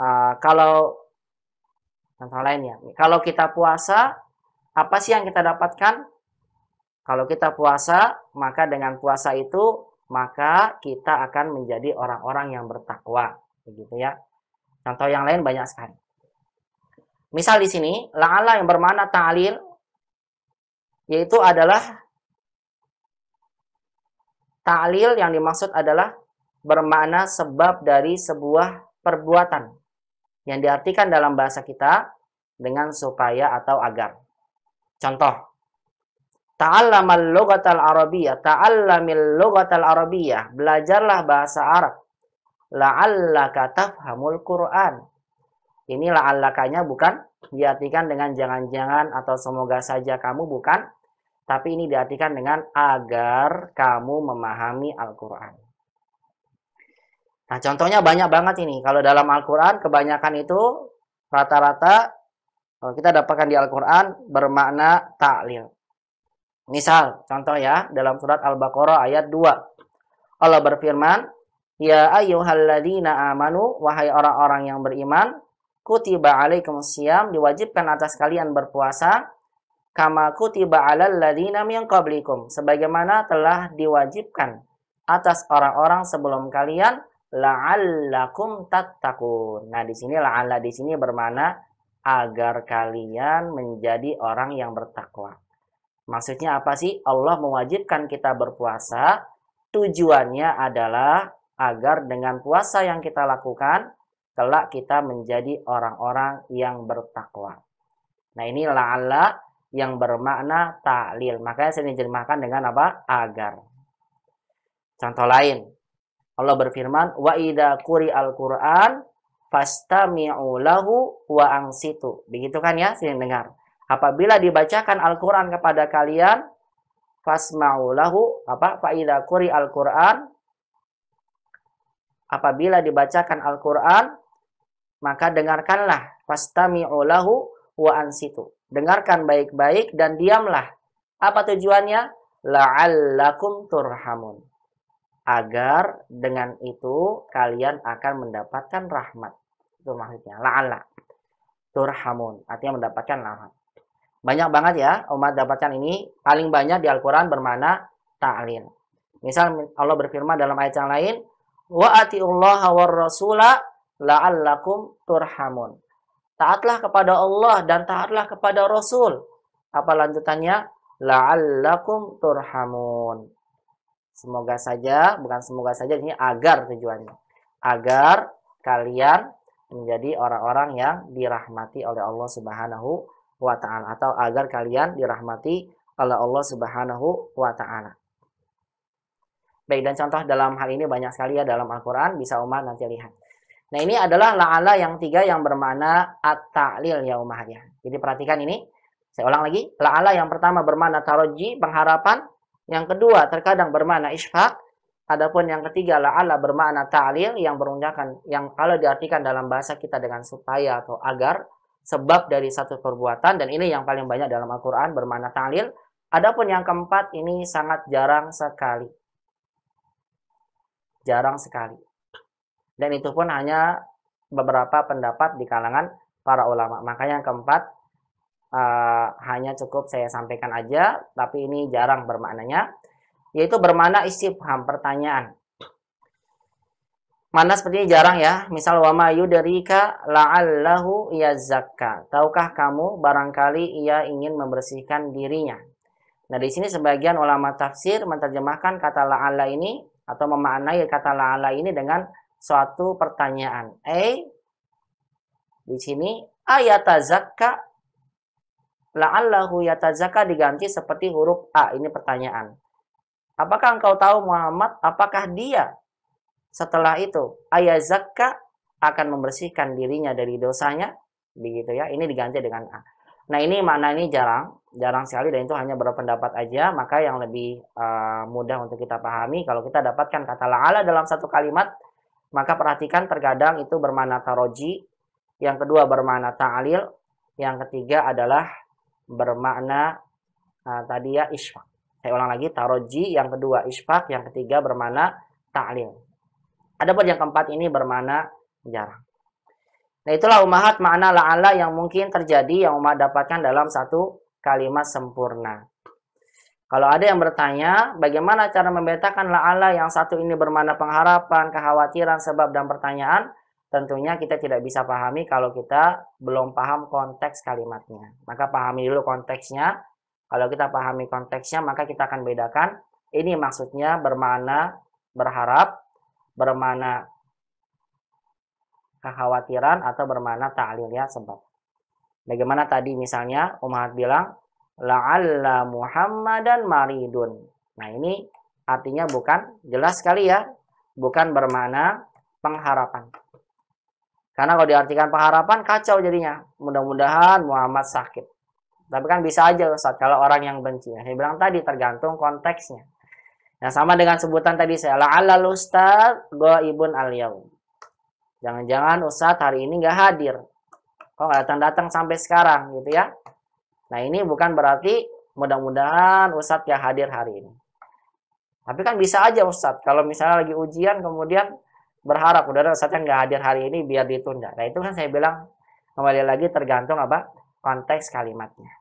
uh, kalau contoh lainnya, kalau kita puasa, apa sih yang kita dapatkan? Kalau kita puasa, maka dengan puasa itu maka kita akan menjadi orang-orang yang bertakwa, begitu ya. Contoh yang lain banyak sekali. Misal di sini, la'ala yang bermakna taalil, yaitu adalah taalil yang dimaksud adalah bermakna sebab dari sebuah perbuatan yang diartikan dalam bahasa kita dengan supaya atau agar. Contoh, Ta'allamal lughatal arabiyyah, ta'allamil lughatal arabiyyah, belajarlah bahasa Arab la'allaka hamul Qur'an. Ini la'allakanya bukan diartikan dengan jangan-jangan atau semoga saja kamu bukan, tapi ini diartikan dengan agar kamu memahami Al-Qur'an. Nah, contohnya banyak banget ini. Kalau dalam Al-Qur'an kebanyakan itu rata-rata kalau e, kita dapatkan di Al-Qur'an bermakna taklil. Misal, contoh ya, dalam surat Al-Baqarah ayat 2. Allah berfirman, Ya ayyuhalladzina amanu wahai orang-orang yang beriman kutiba alaikum siyam diwajibkan atas kalian berpuasa kama kutiba alal ladzina min qablikum sebagaimana telah diwajibkan atas orang-orang sebelum kalian la'allakum tattaqun. Nah, di sini la'alla di sini bermakna agar kalian menjadi orang yang bertakwa. Maksudnya apa sih? Allah mewajibkan kita berpuasa tujuannya adalah agar dengan puasa yang kita lakukan, kelak kita menjadi orang-orang yang bertakwa. Nah ini la'ala yang bermakna ta'lil. Makanya saya diterjemahkan dengan apa? Agar. Contoh lain. Allah berfirman, Wa idha kuri al-Quran fastami'u lahu wa angsitu. Begitu kan ya, saya dengar. Apabila dibacakan Al-Quran kepada kalian, fasma'u lahu, apa? Fa'idha kuri al-Quran apabila dibacakan Al-Qur'an maka dengarkanlah Fastami'ulahu lahu wa ansitu. Dengarkan baik-baik dan diamlah. Apa tujuannya? La'allakum turhamun. Agar dengan itu kalian akan mendapatkan rahmat. Itu maksudnya. La'alla. Turhamun. Artinya mendapatkan rahmat. Banyak banget ya umat dapatkan ini. Paling banyak di Al-Quran bermana ta'lin. Misal Allah berfirman dalam ayat yang lain wa atiullaha war rasula la'allakum turhamun. Taatlah kepada Allah dan taatlah kepada Rasul. Apa lanjutannya? La'allakum turhamun. Semoga saja, bukan semoga saja, ini agar tujuannya. Agar kalian menjadi orang-orang yang dirahmati oleh Allah Subhanahu wa taala atau agar kalian dirahmati oleh Allah Subhanahu wa taala. Baik, dan contoh dalam hal ini banyak sekali ya dalam Al-Quran, bisa Umar nanti lihat. Nah, ini adalah la'ala yang tiga yang bermana at-ta'lil ya Umar ya. Jadi perhatikan ini, saya ulang lagi. La'ala yang pertama bermana taroji, pengharapan. Yang kedua terkadang bermakna isfaq. Adapun yang ketiga la'ala bermana ta'lil yang berunjakan, yang kalau diartikan dalam bahasa kita dengan supaya atau agar, sebab dari satu perbuatan, dan ini yang paling banyak dalam Al-Quran bermakna ta'lil. Adapun yang keempat ini sangat jarang sekali jarang sekali. Dan itu pun hanya beberapa pendapat di kalangan para ulama. Makanya yang keempat uh, hanya cukup saya sampaikan aja, tapi ini jarang bermaknanya, yaitu bermakna istifham pertanyaan. Mana seperti ini jarang ya. Misal wama yudarika la'allahu yazakka. Tahukah kamu barangkali ia ingin membersihkan dirinya. Nah, di sini sebagian ulama tafsir menerjemahkan kata la'alla ini atau memaknai kata la'ala ini dengan suatu pertanyaan. Eh, di sini ayatazakka la'allahu yatazakka diganti seperti huruf A. Ini pertanyaan. Apakah engkau tahu Muhammad, apakah dia setelah itu ayazakka akan membersihkan dirinya dari dosanya? Begitu ya, ini diganti dengan A. Nah ini mana ini jarang, jarang sekali dan itu hanya berpendapat aja. Maka yang lebih uh, mudah untuk kita pahami kalau kita dapatkan kata la'ala dalam satu kalimat, maka perhatikan terkadang itu bermana taroji, yang kedua bermana ta'alil, yang ketiga adalah bermakna uh, tadi ya isfak. Saya ulang lagi, taroji, yang kedua isfak, yang ketiga bermakna ada Adapun yang keempat ini bermana jarang. Nah itulah umahat makna la'ala yang mungkin terjadi yang umat dapatkan dalam satu kalimat sempurna. Kalau ada yang bertanya, bagaimana cara membedakan la'ala yang satu ini bermana pengharapan, kekhawatiran, sebab, dan pertanyaan? Tentunya kita tidak bisa pahami kalau kita belum paham konteks kalimatnya. Maka pahami dulu konteksnya. Kalau kita pahami konteksnya, maka kita akan bedakan. Ini maksudnya bermana berharap, bermana kekhawatiran atau bermana ta'lil ya sebab. Bagaimana tadi misalnya Umat bilang la'alla Muhammadan maridun. Nah, ini artinya bukan jelas sekali ya, bukan bermana pengharapan. Karena kalau diartikan pengharapan kacau jadinya. Mudah-mudahan Muhammad sakit. Tapi kan bisa aja Ustaz kalau orang yang benci. Nah, saya bilang tadi tergantung konteksnya. Nah, sama dengan sebutan tadi saya la'alla ustaz ghaibun al-yaum. Jangan-jangan Ustadz hari ini nggak hadir. Kok nggak datang-datang sampai sekarang gitu ya. Nah ini bukan berarti mudah-mudahan Ustadz nggak hadir hari ini. Tapi kan bisa aja Ustadz. Kalau misalnya lagi ujian kemudian berharap mudah Ustadz Ustadznya nggak hadir hari ini biar ditunda. Nah itu kan saya bilang kembali lagi tergantung apa konteks kalimatnya.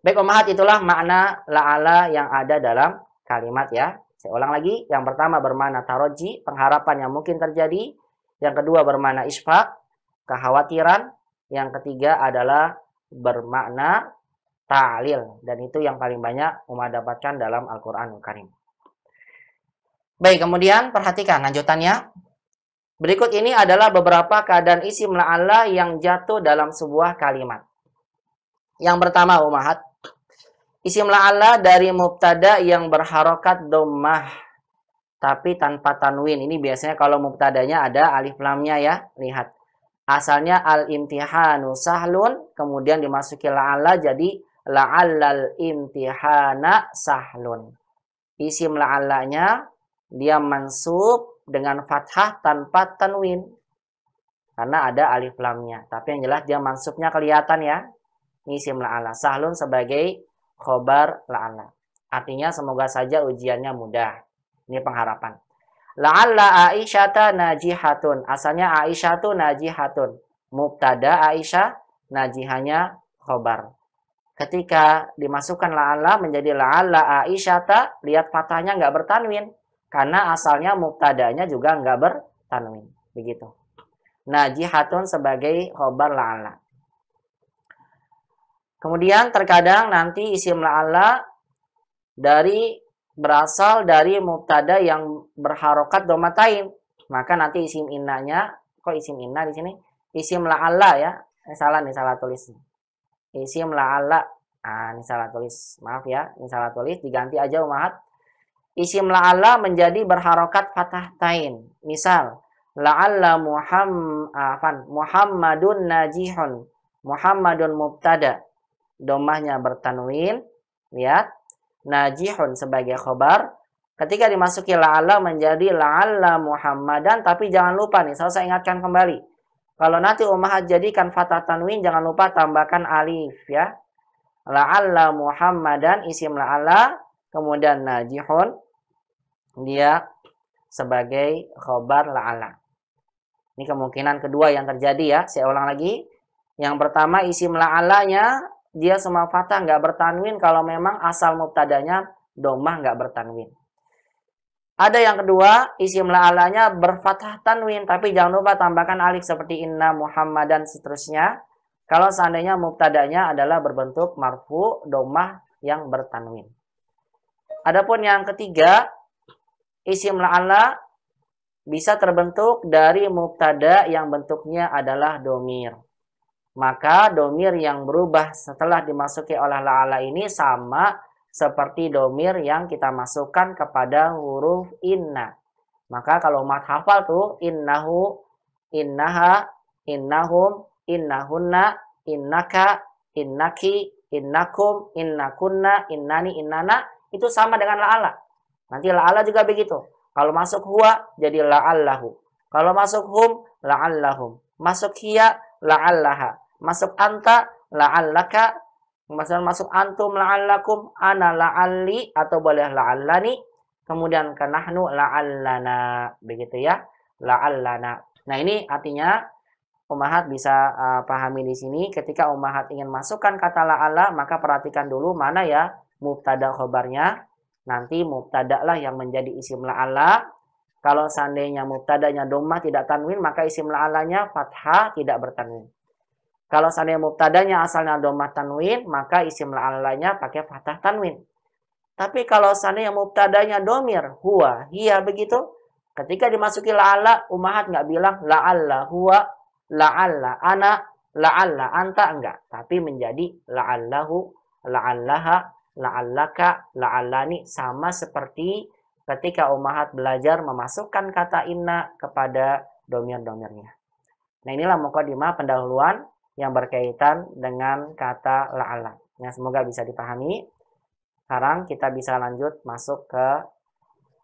Baik omahat itulah makna la'ala yang ada dalam kalimat ya. Saya ulang lagi, yang pertama bermakna taroji, pengharapan yang mungkin terjadi. Yang kedua bermakna isfa, kekhawatiran. Yang ketiga adalah bermakna ta'lil. Dan itu yang paling banyak umat dapatkan dalam Al-Quran Al Karim. Baik, kemudian perhatikan lanjutannya. Berikut ini adalah beberapa keadaan isim la'alla yang jatuh dalam sebuah kalimat. Yang pertama, Umahat. Isim la'alla dari mubtada yang berharokat domah tapi tanpa tanwin. Ini biasanya kalau mubtadanya ada alif lamnya ya. Lihat. Asalnya al-imtihanu sahlun, kemudian dimasuki laala jadi la'allal imtihana sahlun. Isim la'allanya dia mansub dengan fathah tanpa tanwin. Karena ada alif lamnya. Tapi yang jelas dia mansubnya kelihatan ya. Ini isim la'ala. Sahlun sebagai khobar laala Artinya semoga saja ujiannya mudah. Ini pengharapan. La'alla Aisyata najihatun. Asalnya Aisyah najihatun. Mubtada Aisyah, najihanya khobar. Ketika dimasukkan la'alla menjadi la'alla Aisyata, lihat fathahnya nggak bertanwin. Karena asalnya mubtadanya juga nggak bertanwin. Begitu. Najihatun sebagai khobar la'alla. Kemudian terkadang nanti isim la'alla dari berasal dari mubtada yang berharokat domatain maka nanti isim innanya kok isim inna di sini isim la'alla ya ini eh, salah nih salah tulis isim la'alla ah ini salah tulis maaf ya ini salah tulis diganti aja umat isim la'alla menjadi berharokat fatah tain misal la'alla muham muhammadun najihun muhammadun mubtada domahnya bertanwin lihat najihun sebagai khobar. Ketika dimasuki Laala menjadi Laala Muhammadan. Tapi jangan lupa nih, saya ingatkan kembali. Kalau nanti umah jadikan fatah tanwin, jangan lupa tambahkan alif ya. Laala Muhammadan, isim Laala kemudian najihun. Dia sebagai khobar Laala Ini kemungkinan kedua yang terjadi ya. Saya ulang lagi. Yang pertama isim la'alanya dia semua fatah nggak bertanwin kalau memang asal mubtadanya domah nggak bertanwin. Ada yang kedua, isim la'alanya berfathah tanwin, tapi jangan lupa tambahkan alif seperti inna, Muhammad, dan seterusnya. Kalau seandainya mubtadanya adalah berbentuk marfu, domah yang bertanwin. Adapun yang ketiga, isim la'ala bisa terbentuk dari mubtada yang bentuknya adalah domir maka domir yang berubah setelah dimasuki oleh la'ala ini sama seperti domir yang kita masukkan kepada huruf inna. Maka kalau mat hafal tuh innahu, innaha, innahum, innahunna, innaka, innaki, innakum, innakunna, innani, innana, itu sama dengan la'ala. Nanti la'ala juga begitu. Kalau masuk huwa jadi la'allahu. Kalau masuk hum la'allahum. Masuk hiya la'allaha. Masuk anta, la'allaka. Masuk, masuk antum, la'allakum, ana la'alli, atau boleh la'allani. Kemudian ke nahnu, la'allana. Begitu ya, la'allana. Nah, ini artinya Umahat bisa uh, pahami di sini ketika Umahat ingin masukkan kata la'alla maka perhatikan dulu mana ya mubtada khobarnya nanti mubtada lah yang menjadi isim la'alla kalau seandainya mubtadanya domah tidak tanwin, maka isim la'alanya fathah tidak bertanwin. Kalau seandainya mubtadanya asalnya domah tanwin, maka isim la'alanya pakai fathah tanwin. Tapi kalau seandainya mubtadanya domir, huwa, hiya begitu, ketika dimasuki la'ala, umahat nggak bilang la'alla, huwa, la'alla, ana, la'alla, anta, enggak. Tapi menjadi la'allahu, la'allaha, la'allaka, la'allani, sama seperti ketika umahat belajar memasukkan kata inna kepada domir-domirnya. Nah inilah mukadimah pendahuluan yang berkaitan dengan kata la'ala. Nah semoga bisa dipahami. Sekarang kita bisa lanjut masuk ke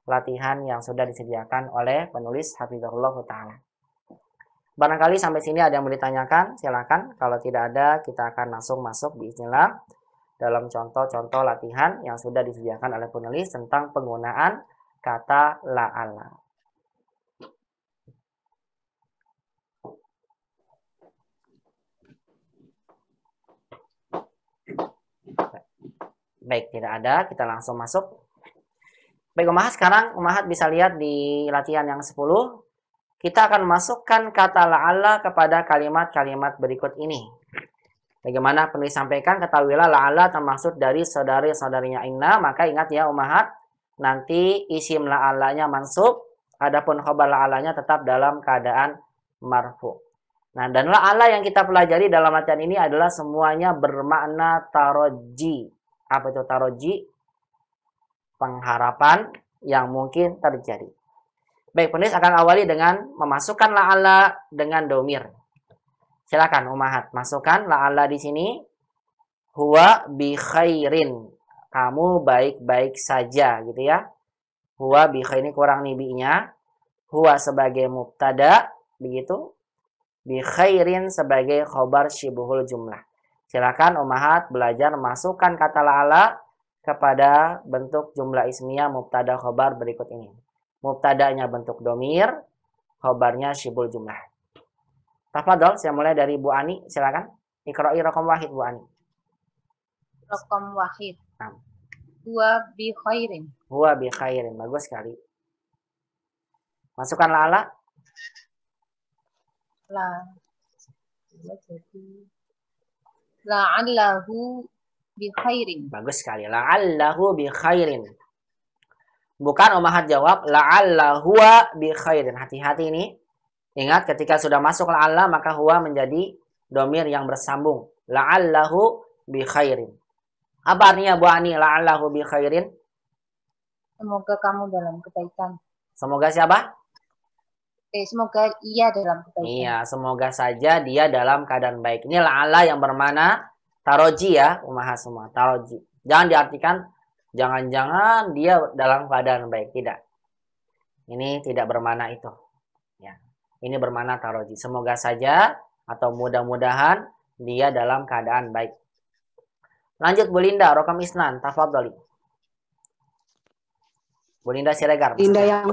latihan yang sudah disediakan oleh penulis Hafizahullah Ta'ala. Barangkali sampai sini ada yang mau ditanyakan, silakan. Kalau tidak ada, kita akan langsung masuk di bismillah dalam contoh-contoh latihan yang sudah disediakan oleh penulis tentang penggunaan kata la'ala. Baik, tidak ada. Kita langsung masuk. Baik, Umahat sekarang Umahat bisa lihat di latihan yang 10. Kita akan masukkan kata la'ala kepada kalimat-kalimat berikut ini. Bagaimana penulis sampaikan kata ketahuilah la'ala termasuk dari saudari-saudarinya Inna. Maka ingat ya Umahat, nanti isim la'alanya mansub, adapun khobar la'alanya tetap dalam keadaan marfu. Nah, dan la'ala yang kita pelajari dalam latihan ini adalah semuanya bermakna taroji. Apa itu taroji? Pengharapan yang mungkin terjadi. Baik, penulis akan awali dengan memasukkan la'ala dengan domir. Silakan Umahat, masukkan la'ala di sini. Huwa bi khairin kamu baik-baik saja gitu ya. Huwa bi ini kurang nibinya. Huwa sebagai mubtada begitu. Bi khairin sebagai khobar syibuhul jumlah. Silakan umahat belajar masukkan kata la'ala kepada bentuk jumlah ismia mubtada khobar berikut ini. Mubtadanya bentuk domir, khobarnya syibul jumlah. Tafadol, saya mulai dari Bu Ani, silakan. Ikro'i rokom wahid Bu Ani. Rokom wahid. Nah. Huwa bi khairin. Huwa bi khairin. Bagus sekali. Masukkan la ala. La. allahu bi khairin. Bagus sekali. La allahu bi khairin. Bukan Omahat jawab allahu bi khairin. Hati-hati ini. Ingat ketika sudah masuk la'alla maka huwa menjadi domir yang bersambung. allahu bi khairin. Apa artinya Bu Ani? La'allahu bi khairin. Semoga kamu dalam kebaikan. Semoga siapa? eh semoga ia dalam kebaikan. Iya, semoga saja dia dalam keadaan baik. Ini la'allah yang bermana taroji ya, umaha semua, taroji. Jangan diartikan jangan-jangan dia dalam keadaan baik, tidak. Ini tidak bermana itu. Ya. Ini bermana taroji. Semoga saja atau mudah-mudahan dia dalam keadaan baik. Lanjut Bu Linda, Rokam Isnan, Tafadoli. Bu Linda Siregar. Linda yang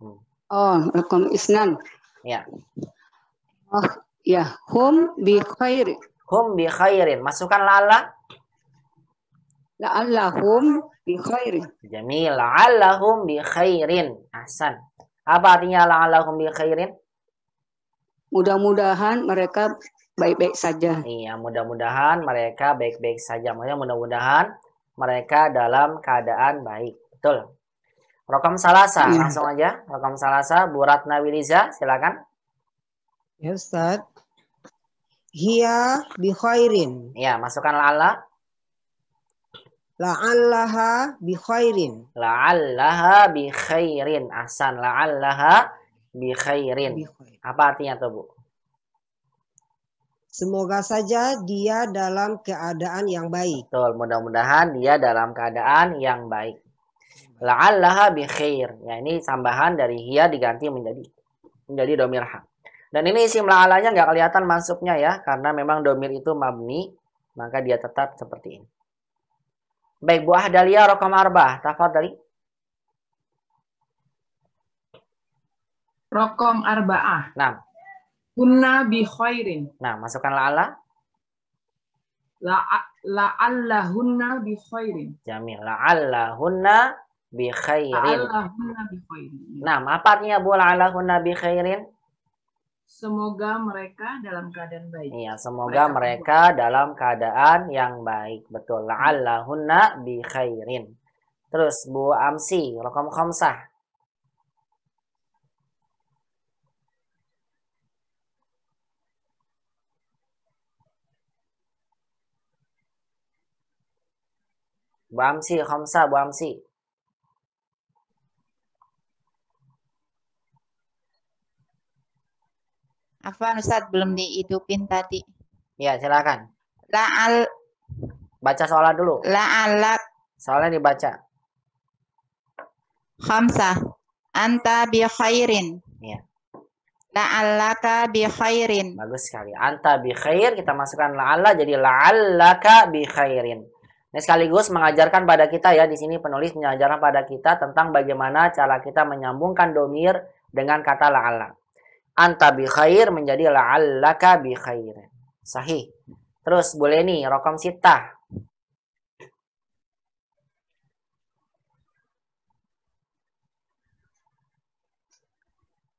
hmm. Oh, Rokam Isnan. Ya. Oh, ya, hum bi khairin. Hum bi khairin. Masukkan lala. La'allahum bi khairin. Jamil. La'allahum bi khairin. Hasan. Apa artinya la'allahum bi khairin? Mudah-mudahan mereka baik-baik saja. Iya, mudah-mudahan mereka baik-baik saja. Maksudnya mudah-mudahan mereka dalam keadaan baik. Betul. Rokam Salasa, iya. langsung aja. Rokam Salasa, Bu Ratna Wiliza, silakan. Ya, Ustaz. Hiya bi khairin. Ya, masukkan La La'allaha bi khairin. La'allaha bi khairin. Asan, la'allaha bi Bi Apa artinya tuh, Bu? Semoga saja dia dalam keadaan yang baik. Betul, mudah-mudahan dia dalam keadaan yang baik. La'allaha bi khair. Ya, ini tambahan dari hiya diganti menjadi menjadi domir Dan ini isim la'alanya nggak kelihatan masuknya ya, karena memang domir itu mabni, maka dia tetap seperti ini. Baik, buah dalia Rokam Arbah, dari Rokom Arba'ah. Nah, Kunna bi khairin. Nah, masukkanlah ala. La la'allahunna bi khairin. Jamil. La'allahunna bi khairin. La'allahunna bi khairin. Nah, apa artinya bu la'allahunna bi khairin? Semoga mereka dalam keadaan baik. Iya, semoga mereka, mereka dalam keadaan yang baik. Betul. La'allahunna bi khairin. Terus Bu Amsi, rokom khamsah. Bamsi, خمسة Bamsi. Afan Ustaz belum dihidupin tadi. Ya silakan. Laal. Baca sholat dulu. Laalak. Soalnya dibaca. Khamsah. Anta bi khairin. Ya. La'allaka bi khairin. Bagus sekali. Anta bi khair kita masukkan la'alla jadi la'allaka bi khairin. Nah sekaligus mengajarkan pada kita ya, di sini penulis mengajarkan pada kita tentang bagaimana cara kita menyambungkan domir dengan kata la'alla. Anta bi khair menjadi la'allaka bi khair. Sahih. Terus boleh nih, rokom sita.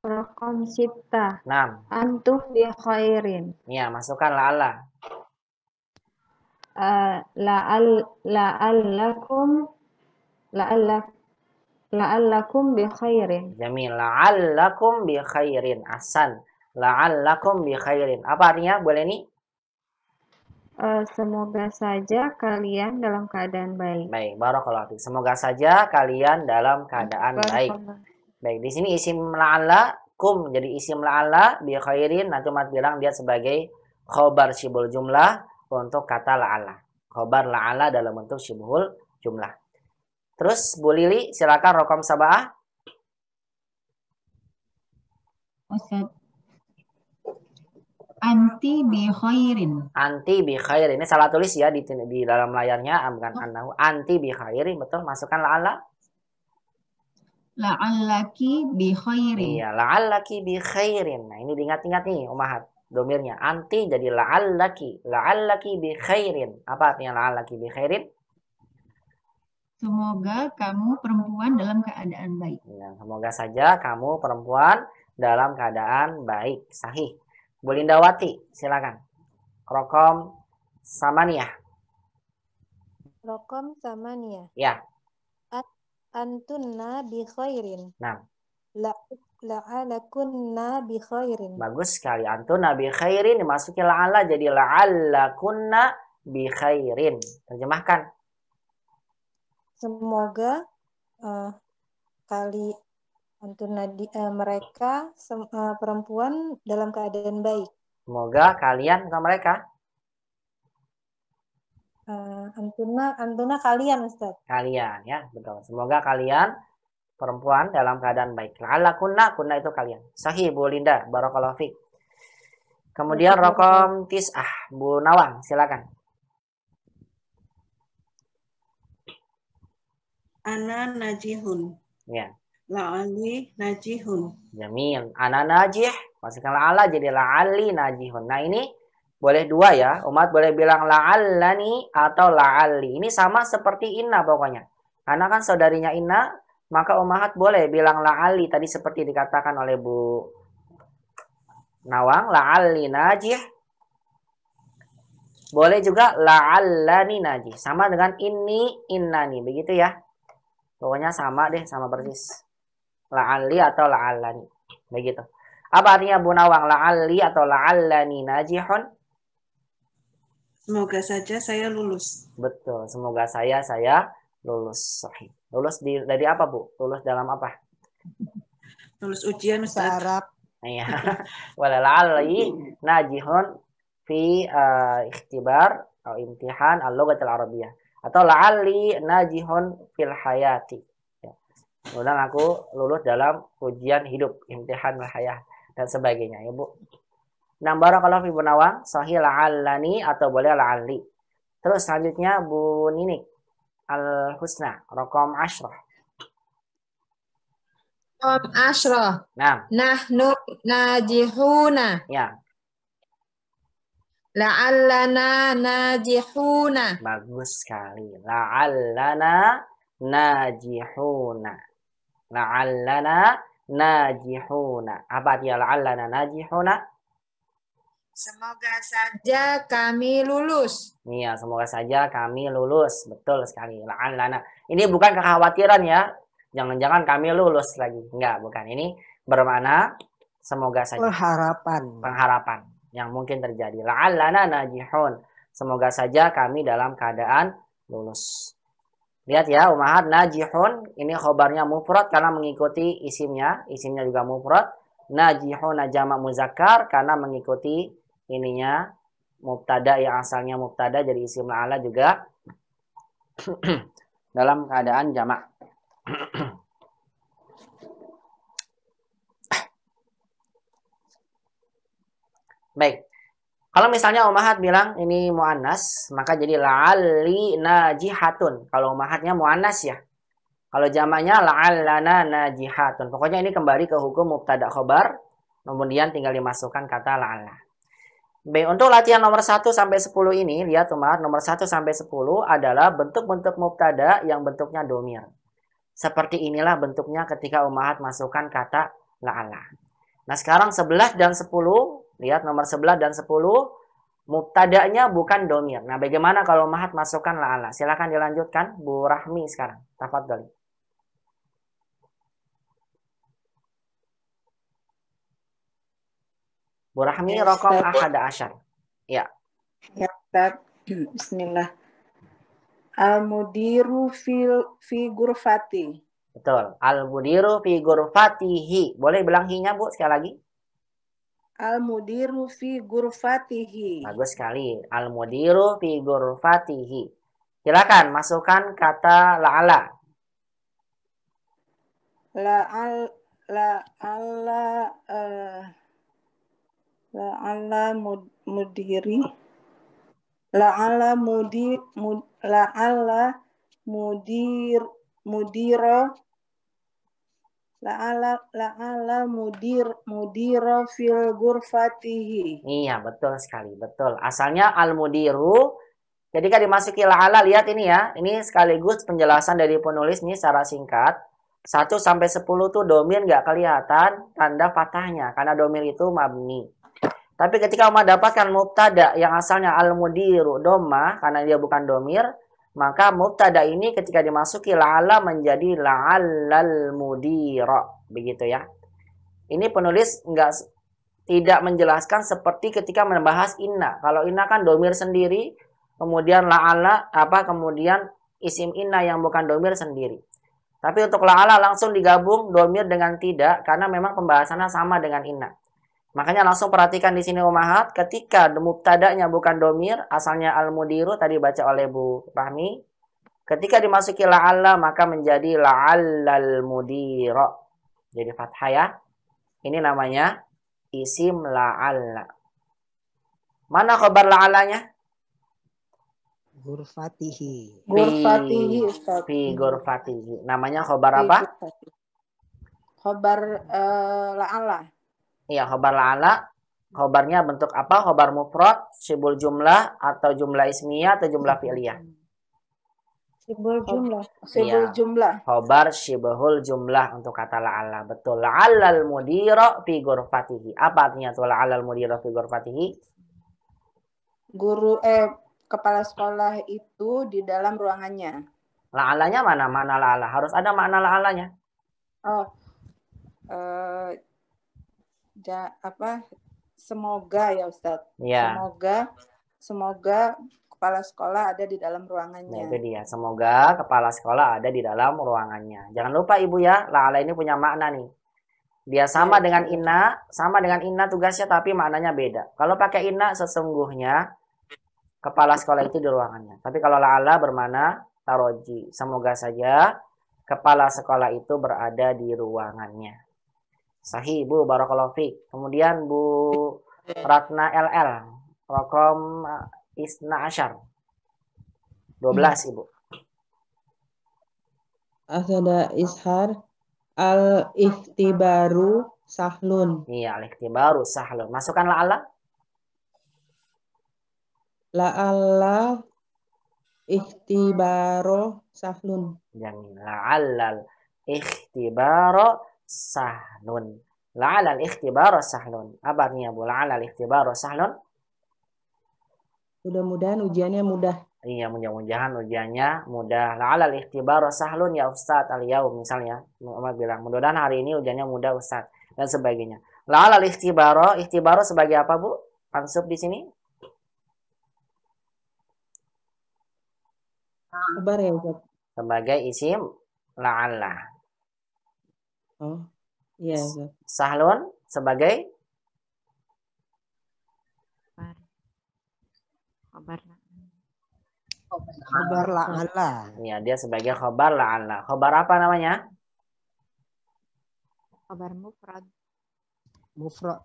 Rokom sita. Nah. Antum bi khairin. Ya, masukkan la'alla uh, la'al la'allakum la'allak la'allakum bi khairin. Jamil. La'allakum bi khairin. Asan. La'allakum bi khairin. Apa artinya? Boleh nih? Uh, semoga saja kalian dalam keadaan baik. Baik, barokallahu. Semoga saja kalian dalam keadaan baik. Baik, di sini isim la'alla kum jadi isim la'alla bi khairin nah cuma bilang dia sebagai khobar sibul jumlah untuk kata la'ala. Khobar la'ala dalam bentuk syubuhul jumlah. Terus Bu Lili silakan rokom sabah. Ustaz. Anti bi khairin. Anti bi khairin. Ini salah tulis ya di, di dalam layarnya bukan oh. anahu. Anti bi khairin betul masukkan la'ala. La'allaki bi khairin. Iya, la'allaki bi khairin. Nah, ini diingat-ingat nih Umahat domirnya anti jadi la'allaki la'allaki bi khairin apa artinya la'allaki bi khairin semoga kamu perempuan dalam keadaan baik ya, semoga saja kamu perempuan dalam keadaan baik sahih bulindawati silakan rokom samania rokom samania ya antunna bi khairin nah kunna bi khairin. Bagus sekali. antuna bi khairin dimasuki la'ala jadi kunna bi khairin. Terjemahkan. Semoga uh, kali antuna di, uh, eh, mereka sem, uh, perempuan dalam keadaan baik. Semoga kalian sama mereka. Uh, antuna antuna kalian Ustaz. Kalian ya, betul. Semoga kalian perempuan dalam keadaan baik. Ala kunna, kunna itu kalian. Sahih Bu Linda, barakallahu fiik. Kemudian rokom tis'ah, Bu Nawang, silakan. Ana najihun. Ya. La'ali najihun. Jamin. Ana najih, masukkan la'ala jadi la'ali najihun. Nah ini boleh dua ya. Umat boleh bilang la'allani atau la'ali. Ini sama seperti inna pokoknya. Ana kan saudarinya inna, maka umahat boleh bilang la'ali tadi seperti dikatakan oleh Bu Nawang, la'ali najih. Boleh juga la'allani najih. Sama dengan ini innani. Begitu ya. Pokoknya sama deh, sama persis. la'ali atau la'allani. Begitu. Apa artinya Bu Nawang? la'ali atau la'allani najihun? Semoga saja saya lulus. Betul, semoga saya saya lulus sahih. Lulus di, dari apa, Bu? Lulus dalam apa? Lulus ujian Ustaz. Arab. Iya. Walalali najihun fi uh, ikhtibar atau imtihan al-lughat al-arabiyah atau laali najihun fil hayati. Ya. aku lulus dalam ujian hidup, imtihan hayah dan sebagainya, ya, Bu. Nah, kalau fi bunawang, sahih la'allani atau boleh laali. Terus selanjutnya Bu Ninik. الحسنى رقم عشرة رقم عشرة نعم نحن ناجحون يا لعلنا ناجحون bagus sekali لعلنا ناجحون لعلنا ناجحون apa dia لعلنا ناجحون Semoga saja kami lulus. Iya, semoga saja kami lulus. Betul sekali. La'an lana. Ini bukan kekhawatiran ya. Jangan-jangan kami lulus lagi. Enggak, bukan. Ini bermana? semoga saja. Pengharapan. Pengharapan yang mungkin terjadi. La'an lana najihun. Semoga saja kami dalam keadaan lulus. Lihat ya, umahat najihun ini khobarnya mufrad karena mengikuti isimnya, isimnya juga mufrad. Najihun najama muzakkar karena mengikuti ininya mubtada yang asalnya mubtada jadi isim ala juga dalam keadaan jamak. Baik. Kalau misalnya omahat bilang ini muannas, maka jadi la'ali najihatun. Kalau omahatnya muannas ya. Kalau jamaknya la'allana najihatun. Pokoknya ini kembali ke hukum mubtada khobar, kemudian tinggal dimasukkan kata la'alla. B. Untuk latihan nomor 1 sampai 10 ini, lihat teman, nomor 1 sampai 10 adalah bentuk-bentuk mubtada yang bentuknya domir. Seperti inilah bentuknya ketika umahat masukkan kata la'ala. Nah, sekarang 11 dan 10, lihat nomor 11 dan 10, mubtadanya bukan domir. Nah, bagaimana kalau umahat masukkan la'ala? Silahkan dilanjutkan, Bu Rahmi sekarang. Tafadhol. Warahmi ya, rokok ahada asyar. Ya. Ya, Ustaz. Bismillah. Al-mudiru fi, fi gurfati. Betul. Al-mudiru fi gurfatihi. Boleh bilang hinya, Bu, sekali lagi? Al-mudiru fi gurfatihi. Bagus sekali. Al-mudiru fi gurfatihi. Silakan masukkan kata la'ala. La'al la'ala uh, la'ala mudiri la'ala mudir mud, la'ala mudir mudira la'ala la'ala mudir mudira fil gurfatihi. Iya, betul sekali, betul. Asalnya al mudiru jadi kan dimasuki la'ala lihat ini ya. Ini sekaligus penjelasan dari penulis nih secara singkat. 1 sampai 10 tuh domir nggak kelihatan tanda fathahnya karena domir itu mabni. Tapi ketika dapatkan mubtada yang asalnya al-mudiru doma karena dia bukan domir, maka mubtada ini ketika dimasuki la'ala menjadi la'allal mudira, begitu ya. Ini penulis enggak tidak menjelaskan seperti ketika membahas inna. Kalau inna kan domir sendiri, kemudian la'ala apa kemudian isim inna yang bukan domir sendiri. Tapi untuk la'ala langsung digabung domir dengan tidak karena memang pembahasannya sama dengan inna. Makanya langsung perhatikan di sini umahat ketika mubtada'nya bukan domir, asalnya al-mudiru tadi baca oleh Bu Fahmi. Ketika dimasuki la'alla maka menjadi la'allal mudiro. Jadi fathah ya. Ini namanya isim la'alla. Mana khabar la'allanya? Gurfatihi. Gurfatihi Ustaz. Fi gurfatihi. Namanya khabar apa? Khabar uh, eh, la'alla. Iya, khobar la'ala. Khobarnya bentuk apa? Khobar mufrad, sibul jumlah, atau jumlah ismiyah, atau jumlah fi'liyah. Sibul jumlah. Sibul ya. jumlah. Khobar sibul jumlah untuk kata la'ala. Betul. La'alal mudira fi gurfatihi. Apa artinya tuh la'alal mudira fi gurfatihi? Guru, eh, kepala sekolah itu di dalam ruangannya. La'alanya mana? Mana la'ala? Harus ada mana la'alanya. Oh, eh, ja, apa semoga ya Ustadz. Ya. Semoga semoga kepala sekolah ada di dalam ruangannya. Nah, itu dia. Semoga kepala sekolah ada di dalam ruangannya. Jangan lupa Ibu ya, la'ala ini punya makna nih. Dia sama ya. dengan inna, sama dengan inna tugasnya tapi maknanya beda. Kalau pakai inna sesungguhnya kepala sekolah itu di ruangannya. Tapi kalau lahala bermana taroji. Semoga saja kepala sekolah itu berada di ruangannya. Sahih, Bu. Barakallahu fiik. Kemudian Bu Ratna LL. Rokom eh, Isna Ashar. 12, Ibu. Asada Ishar al Ihtibaru Sahlun. Iya, al Ihtibaru Sahlun. Masukkan La La'alla ikhtibaro sahlun. Jamin. La'alla ikhtibaro sahlun. La'ala al Sahlon. sahlun. Apa artinya Bu? La'ala al ikhtibar sahlun? Mudah-mudahan ujiannya mudah. Iya, mudah-mudahan ujiannya mudah. La'ala al ikhtibar sahlun ya Ustaz al-yaum misalnya. Muhammad bilang, mudah-mudahan hari ini ujiannya mudah Ustaz dan sebagainya. La'ala al ikhtibar ikhtibar sebagai apa Bu? Pansub di sini? Kabar ya Ustaz. Sebagai isim la'ala. Oh, iya. Yeah. Sahlon sebagai Khobar. Khobar la'ala. Ah, iya, dia sebagai khobar la'ala. Khobar apa namanya? Khobar mufrad. Mufrad.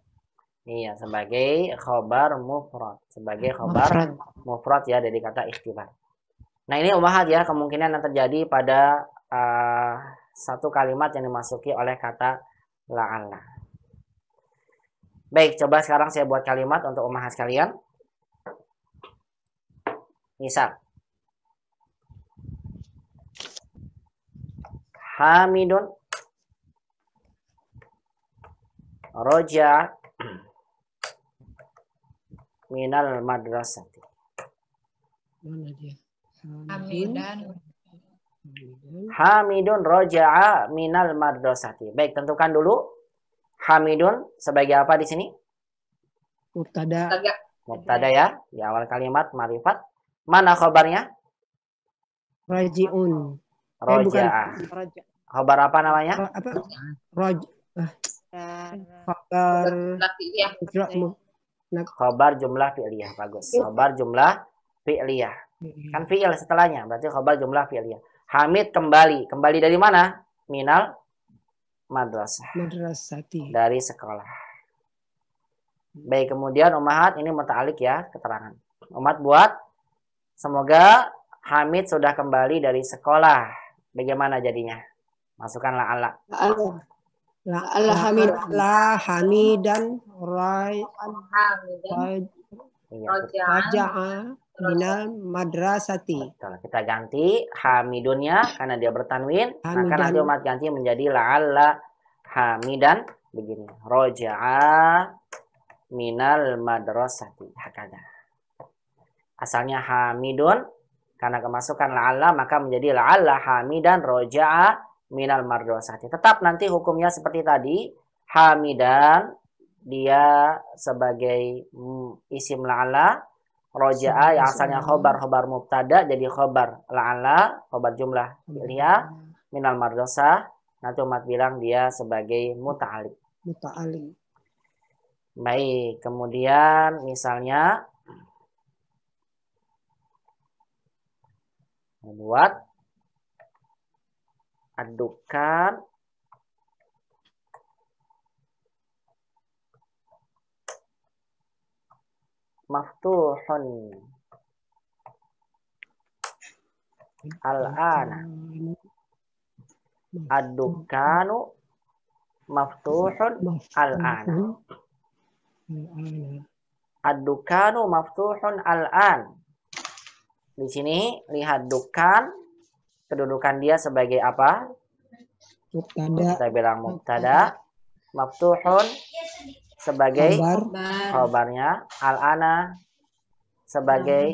Iya, sebagai khobar mufrad. Sebagai khobar mufrad, ya dari kata ikhtibar. Nah, ini umahat ya kemungkinan yang terjadi pada uh, satu kalimat yang dimasuki oleh kata la'ala. Baik, coba sekarang saya buat kalimat untuk ummahat kalian Misal. Hamidun roja minal madrasati. Mana dia? Hamidun. Hmm. Hamidun roja'a minal mardosati. Baik, tentukan dulu Hamidun sebagai apa di sini? Mubtada. Mubtada ya, di awal kalimat marifat. Mana khobarnya? Rajiun. Eh, roja'a. Eh, Roja. Khobar apa namanya? apa? Raj. Eh. Khobar. Khobar jumlah fi'liyah. Bagus. Khobar jumlah fi'liyah. Kan fi'il setelahnya, berarti khobar jumlah fi'liyah. Hamid kembali. Kembali dari mana? Minal madrasah. Madrasati. Dari sekolah. Baik, kemudian Umahat ini muta'alik ya keterangan. Umat buat semoga Hamid sudah kembali dari sekolah. Bagaimana jadinya? Masukkanlah ala. Allah. La ala hamid la hamidan Rai. hamidan iya, Raja. Minal madrasati. Betul. Kita ganti hamidunnya karena dia bertanwin. Maka nah, nanti umat ganti menjadi Laala hamidan. Begini. Roja'a minal madrasati. Hakada. Asalnya hamidun. Karena kemasukan Laala maka menjadi Laala hamidan roja'a minal madrasati. Tetap nanti hukumnya seperti tadi. Hamidan dia sebagai mm, isim Laala roja'a yang asalnya khobar khobar mubtada jadi khobar la'ala khobar jumlah ilia minal mardosa nanti umat bilang dia sebagai muta'alik muta'alik baik kemudian misalnya membuat adukan maftuhun al an ad-dukanu maftuhun al an ad-dukanu maftuhun al-an di sini lihat dukan kedudukan dia sebagai apa kita bilang mubtada maftuhun sebagai khobar. khobarnya al-ana sebagai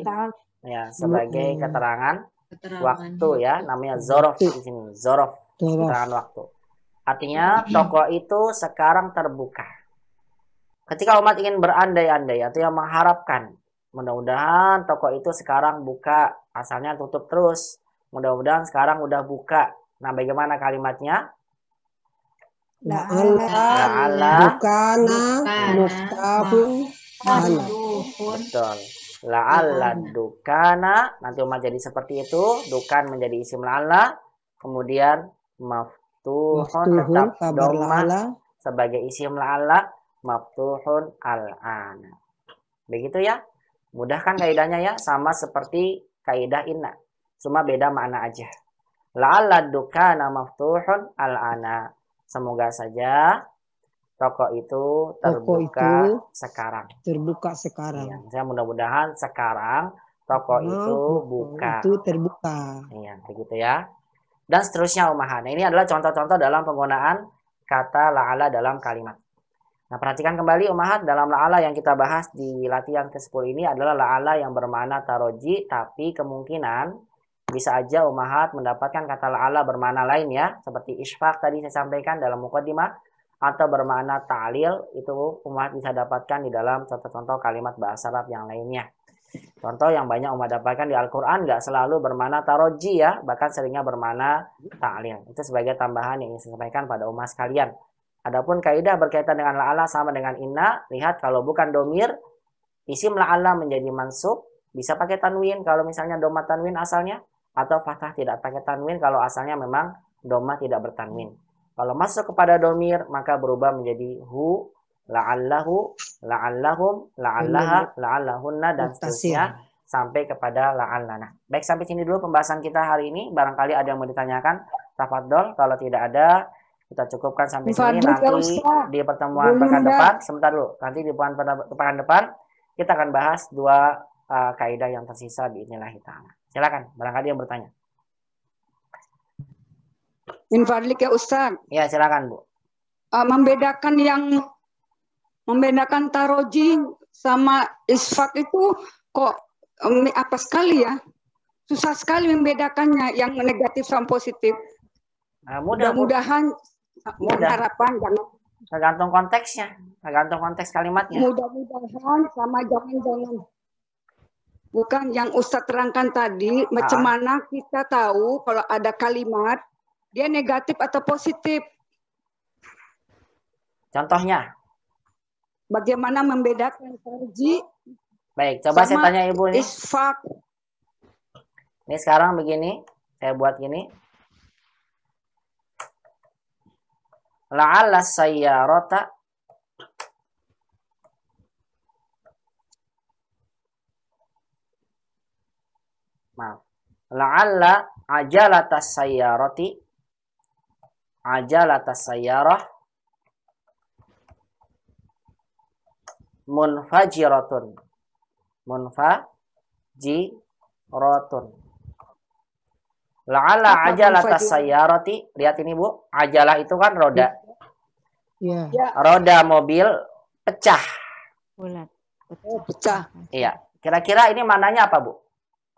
ya sebagai keterangan, keterangan waktu ya namanya zorof di sini zorof keterangan waktu artinya toko itu sekarang terbuka ketika umat ingin berandai-andai atau yang mengharapkan mudah-mudahan toko itu sekarang buka asalnya tutup terus mudah-mudahan sekarang udah buka nah bagaimana kalimatnya La'ala bukana muftahu Betul. La'alla dukana ah. umat jadi seperti itu, dukan menjadi isim la'alla, kemudian maftuhun tetap doma sebagai isim la'alla maftuhun al-ana. Begitu ya? Mudah kan kaidahnya ya? Sama seperti kaidah inna. Cuma beda makna aja. ala dukana maftuhun al-ana. Semoga saja toko itu terbuka toko itu sekarang. Terbuka sekarang. Ya, saya mudah-mudahan sekarang toko oh, nah, itu buka. Itu terbuka. Iya, begitu ya. Dan seterusnya umahan. Nah, ini adalah contoh-contoh dalam penggunaan kata la'ala dalam kalimat. Nah, perhatikan kembali umahat dalam la'ala yang kita bahas di latihan ke-10 ini adalah la'ala yang bermana taroji tapi kemungkinan bisa aja umahat mendapatkan kata la'ala bermakna lain ya, seperti isfak tadi saya sampaikan dalam mukaddimah atau bermakna ta'lil itu umat bisa dapatkan di dalam contoh-contoh kalimat bahasa Arab yang lainnya. Contoh yang banyak umat dapatkan di Al-Quran nggak selalu bermakna taroji ya, bahkan seringnya bermakna ta'lil. Itu sebagai tambahan yang ingin saya sampaikan pada umat sekalian. Adapun kaidah berkaitan dengan la'ala sama dengan inna, lihat kalau bukan domir, isim la'ala menjadi mansub, bisa pakai tanwin kalau misalnya doma tanwin asalnya, atau fathah tidak pakai tanwin kalau asalnya memang doma tidak bertanwin. Kalau masuk kepada domir maka berubah menjadi hu, la'allahu, la'allahum, la'allaha, la'allahunna dan seterusnya sampai kepada la'allana. Baik sampai sini dulu pembahasan kita hari ini. Barangkali ada yang mau ditanyakan, Tafadol, Kalau tidak ada, kita cukupkan sampai sini nanti di pertemuan pekan depan sebentar dulu nanti di pekan depan kita akan bahas dua uh, kaidah yang tersisa di inilah hitam. Silakan, barangkali yang bertanya. Infadlik ya Ustaz. Ya, silakan Bu. Uh, membedakan yang membedakan taroji sama isfak itu kok um, apa sekali ya? Susah sekali membedakannya yang negatif sama positif. Nah, mudah, mudahan mudah. harapan jangan tergantung konteksnya, tergantung konteks kalimatnya. Mudah-mudahan sama jangan-jangan Bukan yang Ustadz terangkan tadi, ah. macam mana kita tahu kalau ada kalimat dia negatif atau positif. Contohnya? Bagaimana membedakan terji? Baik, coba saya tanya ibu ini. Isfak. Ini sekarang begini, saya buat gini. La'alla sayyarata maaf la'alla ajalatas sayyarati ajalatas sayyarah munfajiratun munfajiratun la'alla ajalatas sayyarati lihat ini Bu ajalah itu kan roda ya. Yeah. roda mobil pecah bulat oh, pecah iya kira-kira ini mananya apa Bu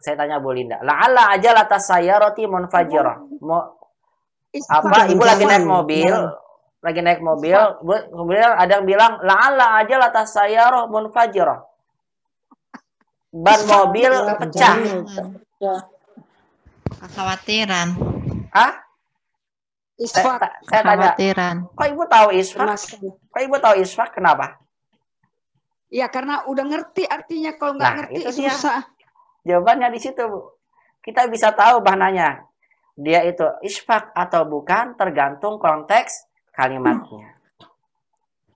saya tanya Bu Linda. aja lata saya roti monfajir. Mo, apa ibu lagi naik iya. mobil, lagi naik mobil, kemudian ada yang bilang aja lata ya. saya roh monfajir. Ban mobil pecah. Kekhawatiran. Ah? Isfak. Saya, saya tanya, kok ibu tahu isfak? Kok ibu tahu isfak kenapa? Ya karena udah ngerti artinya kalau nggak nah, ngerti itu susah. Jawabannya di situ, Bu. Kita bisa tahu bahannya. Dia itu isfak atau bukan tergantung konteks kalimatnya.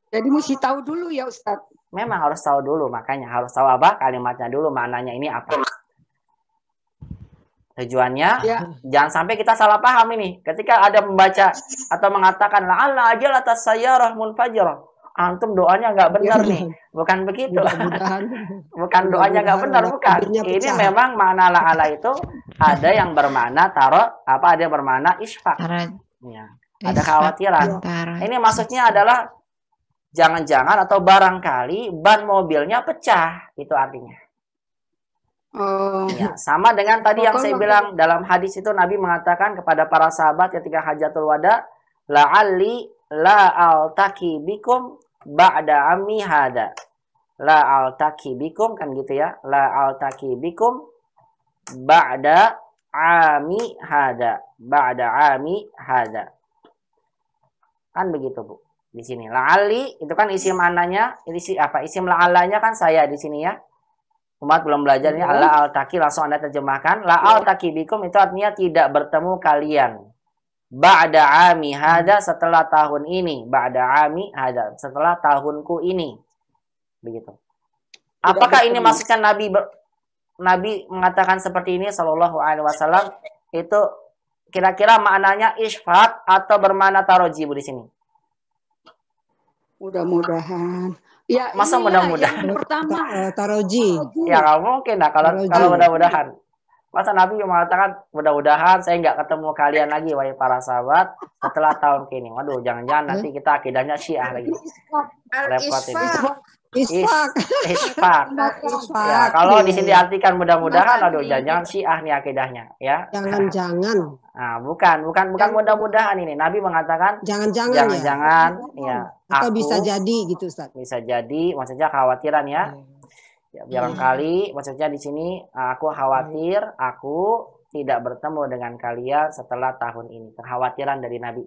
Jadi mesti tahu dulu ya Ustaz. Memang harus tahu dulu, makanya harus tahu apa kalimatnya dulu, maknanya ini apa. Tujuannya ya. jangan sampai kita salah paham ini. Ketika ada membaca atau mengatakan la'alla ajal saya sayarah munfajirah antum doanya nggak benar nih. Bukan begitu. Mudah bukan doanya nggak benar, bukan. Ini memang makna ala itu ada yang bermana taruh, apa ada yang bermana isfak. Ya. Ada khawatiran. Ini maksudnya adalah jangan-jangan atau barangkali ban mobilnya pecah, itu artinya. Ya, sama dengan tadi yang saya bilang dalam hadis itu Nabi mengatakan kepada para sahabat ketika hajatul wada, la ali la altaki bikum ba'da ammi hada la altaki bikum kan gitu ya la altaki bikum ba'da ami hada ba'da ami hada kan begitu bu di sini ali itu kan isi mananya isi apa isim alanya kan saya di sini ya umat belum belajar ini hmm. al altaki langsung anda terjemahkan la iya. altaki bikum itu artinya tidak bertemu kalian ba'da ami hada setelah tahun ini ba'da ami hada setelah tahunku ini begitu apakah ini maksudnya nabi nabi mengatakan seperti ini sallallahu alaihi wasallam itu kira-kira maknanya isfat atau bermana tarojibu di sini mudah-mudahan ya masa mudah-mudahan pertama eh, taroji ya nggak mungkin lah kalau taroji. kalau mudah-mudahan Masa Nabi mengatakan, mudah-mudahan saya nggak ketemu kalian lagi, wahai para sahabat, setelah tahun kini. Waduh, jangan-jangan iya. nanti kita akidahnya syiah lagi. Repot ini. ispak ispak Ya, kalau di sini iya. artikan mudah-mudahan, aduh, jangan-jangan syiah nih akidahnya, ya. Jangan-jangan. Nah, bukan, bukan, bukan mudah-mudahan ini. Nabi mengatakan. Jangan-jangan. Ya. Jangan-jangan. Ya. Atau bisa jadi gitu, Ustaz. Bisa jadi, maksudnya khawatiran ya. Iya. Ya, barangkali hmm. maksudnya di sini aku hmm. khawatir hmm. aku tidak bertemu dengan kalian setelah tahun ini. Kekhawatiran dari Nabi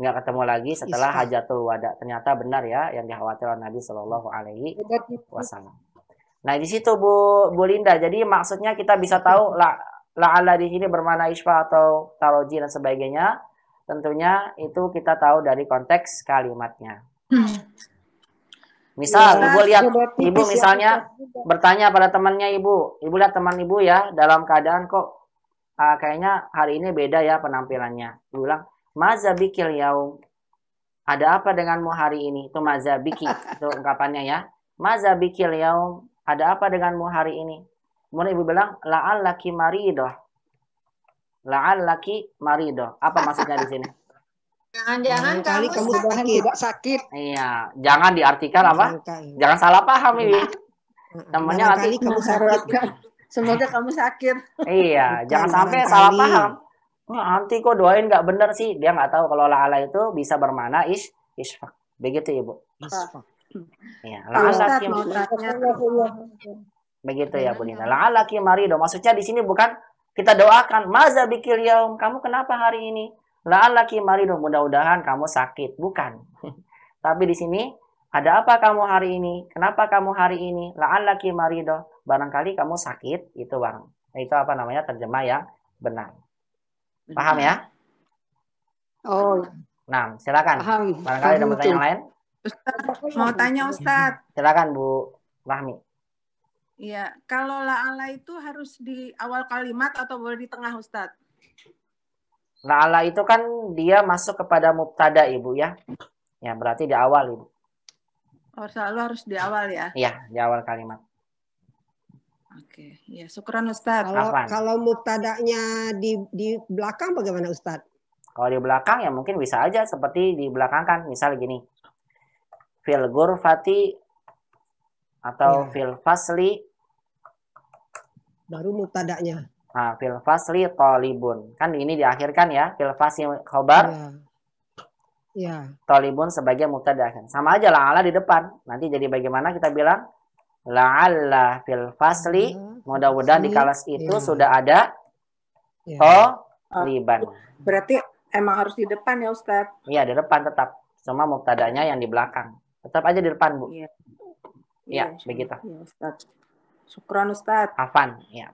nggak ketemu lagi setelah Isha. hajatul wada. Ternyata benar ya yang dikhawatirkan Nabi Shallallahu Alaihi Wasallam. Nah di situ Bu Bu Linda. Jadi maksudnya kita bisa iya. tahu la ala di sini bermana isfa atau taroji dan sebagainya. Tentunya itu kita tahu dari konteks kalimatnya. Hmm. Misal ya, ibu lihat ibu ya, misalnya ya. bertanya pada temannya ibu, ibu lihat teman ibu ya dalam keadaan kok uh, kayaknya hari ini beda ya penampilannya. Ibu bilang, mazabikil yaum. Ada apa denganmu hari ini? Itu mazabiki itu ungkapannya ya. Mazabikil yaum. Ada apa denganmu hari ini? Kemudian ibu bilang, la'allaki maridoh. La'allaki maridoh. Apa maksudnya di sini? Jangan-jangan kali kamu sakit. tidak sakit. Iya, jangan diartikan apa? Jangan salah paham ini. Namanya nanti kamu sakit. Semoga kamu sakit. Iya, Bukan, jangan sampai kali. salah paham. Wah, nanti kok doain nggak bener sih. Dia nggak tahu kalau lala itu bisa bermana is isfak. Begitu Ibu. Isfak. Ya, la'alaki Begitu ya Bu Nina. La'alaki do. Maksudnya di sini bukan kita doakan maza bikil yaum, kamu kenapa hari ini? La'allaki marido, mudah-mudahan kamu sakit. Bukan. Tapi di sini, ada apa kamu hari ini? Kenapa kamu hari ini? La'allaki marido, barangkali kamu sakit. Itu bang. Itu apa namanya terjemah yang benar. Paham ya? Oh. Nah, silakan. Paham. Barangkali ada pertanyaan lain? Ustaz, mau tanya Ustaz. Silakan Bu Rahmi. Iya, kalau la'ala itu harus di awal kalimat atau boleh di tengah Ustaz? La'ala itu kan dia masuk kepada mubtada Ibu ya. Ya, berarti di awal Ibu. Oh, selalu harus di awal ya? Iya, di awal kalimat. Oke, ya syukran Ustaz. Kalau, mutadaknya kalau mubtadanya di di belakang bagaimana Ustaz? Kalau di belakang ya mungkin bisa aja seperti di belakang kan, misal gini. Fil gurfati atau ya. fil fasli baru mubtadanya. Nah, fil fasli tolibun. Kan ini diakhirkan ya, fil fasli khobar. Ya. ya. Tolibun sebagai diakhir. Sama aja la'ala di depan. Nanti jadi bagaimana kita bilang? ala fil fasli. Mudah-mudahan di kalas itu ya. sudah ada ya. toliban. Oh, berarti emang harus di depan ya Ustaz? Iya, di depan tetap. Cuma muktadanya yang di belakang. Tetap aja di depan, Bu. Iya, ya, begitu. Ya, Ustaz. Iya, Syukron Ustaz. Afan, ya.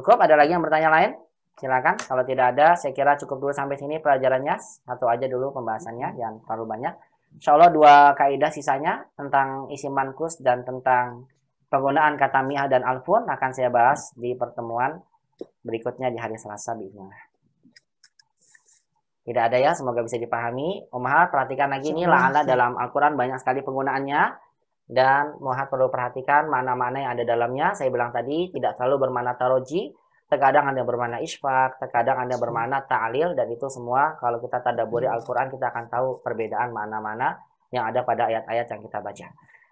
Cukup? Ada lagi yang bertanya lain? Silakan. Kalau tidak ada, saya kira cukup dulu sampai sini pelajarannya. Satu aja dulu pembahasannya, jangan terlalu banyak. Insya Allah dua kaidah sisanya tentang isi mankus dan tentang penggunaan kata mi'ah dan alfun akan saya bahas di pertemuan berikutnya di hari Selasa bismillah. Tidak ada ya, semoga bisa dipahami. Umar, perhatikan lagi ini la'ala dalam Al-Quran banyak sekali penggunaannya dan mohon perlu perhatikan mana-mana yang ada dalamnya. Saya bilang tadi tidak selalu bermana taroji, terkadang ada bermana isfak, terkadang ada bermana ta'lil dan itu semua kalau kita tadaburi hmm. Al-Qur'an kita akan tahu perbedaan mana-mana yang ada pada ayat-ayat yang kita baca.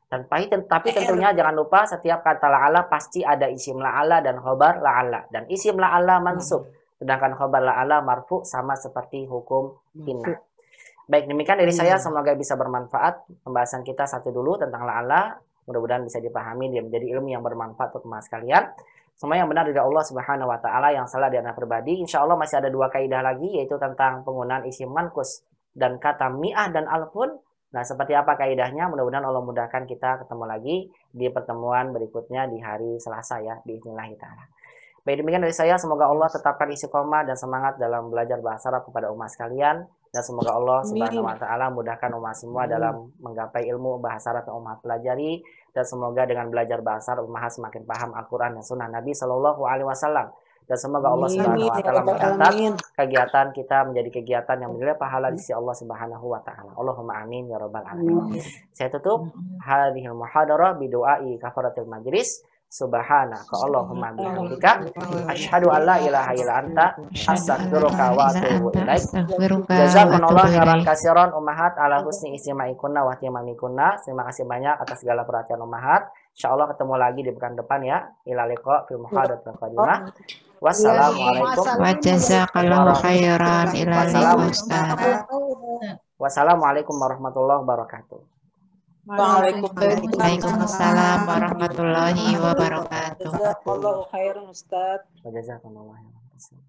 Dan tapi tentunya jangan lupa setiap kata la'ala pasti ada isim la'ala dan khobar la'ala dan isim la'ala mansub hmm. sedangkan khobar la'ala marfu sama seperti hukum hinna. Baik, demikian dari saya. Iya. Semoga bisa bermanfaat pembahasan kita satu dulu tentang la'ala. Mudah-mudahan bisa dipahami dia menjadi ilmu yang bermanfaat untuk mas kalian. Semua yang benar dari Allah Subhanahu wa taala, yang salah di anak pribadi. Insya Allah masih ada dua kaidah lagi yaitu tentang penggunaan isi mankus dan kata mi'ah dan alfun. Nah, seperti apa kaidahnya? Mudah-mudahan Allah mudahkan kita ketemu lagi di pertemuan berikutnya di hari Selasa ya, di biiznillahi taala. Baik demikian dari saya, semoga Allah tetapkan isi koma dan semangat dalam belajar bahasa Arab kepada umat sekalian dan semoga Allah Subhanahu wa taala mudahkan umat semua Amin. dalam menggapai ilmu bahasa Arab yang umat pelajari dan semoga dengan belajar bahasa Arab umat semakin paham Al-Qur'an dan Sunnah Nabi Shallallahu alaihi wasallam dan semoga Allah Subhanahu wa taala mencatat kegiatan kita menjadi kegiatan yang menilai pahala di sisi Allah Subhanahu wa taala. Allahumma amin ya rabbal alamin. Saya tutup hadhil muhadarah bi doa kafaratil majlis. Subhanaka Allahumma bihamdika asyhadu an la ilaha illa anta astaghfiruka wa atubu ilaik. jazakumullahu khairan katsiran ummahat ala husni istimaikunna wa timamikunna. Terima kasih banyak atas segala perhatian ummahat. Insyaallah ketemu lagi di pekan depan ya. Ila liqa fi muhadatsatil qadimah. Wassalamualaikum. Wa jazakallahu khairan ila Wassalamualaikum warahmatullahi wabarakatuh. Waalaikumsalam. Waalaikumsalam warahmatullahi wabarakatuh. Jazakallahu khairan Ustaz. Jazakallahu khairan.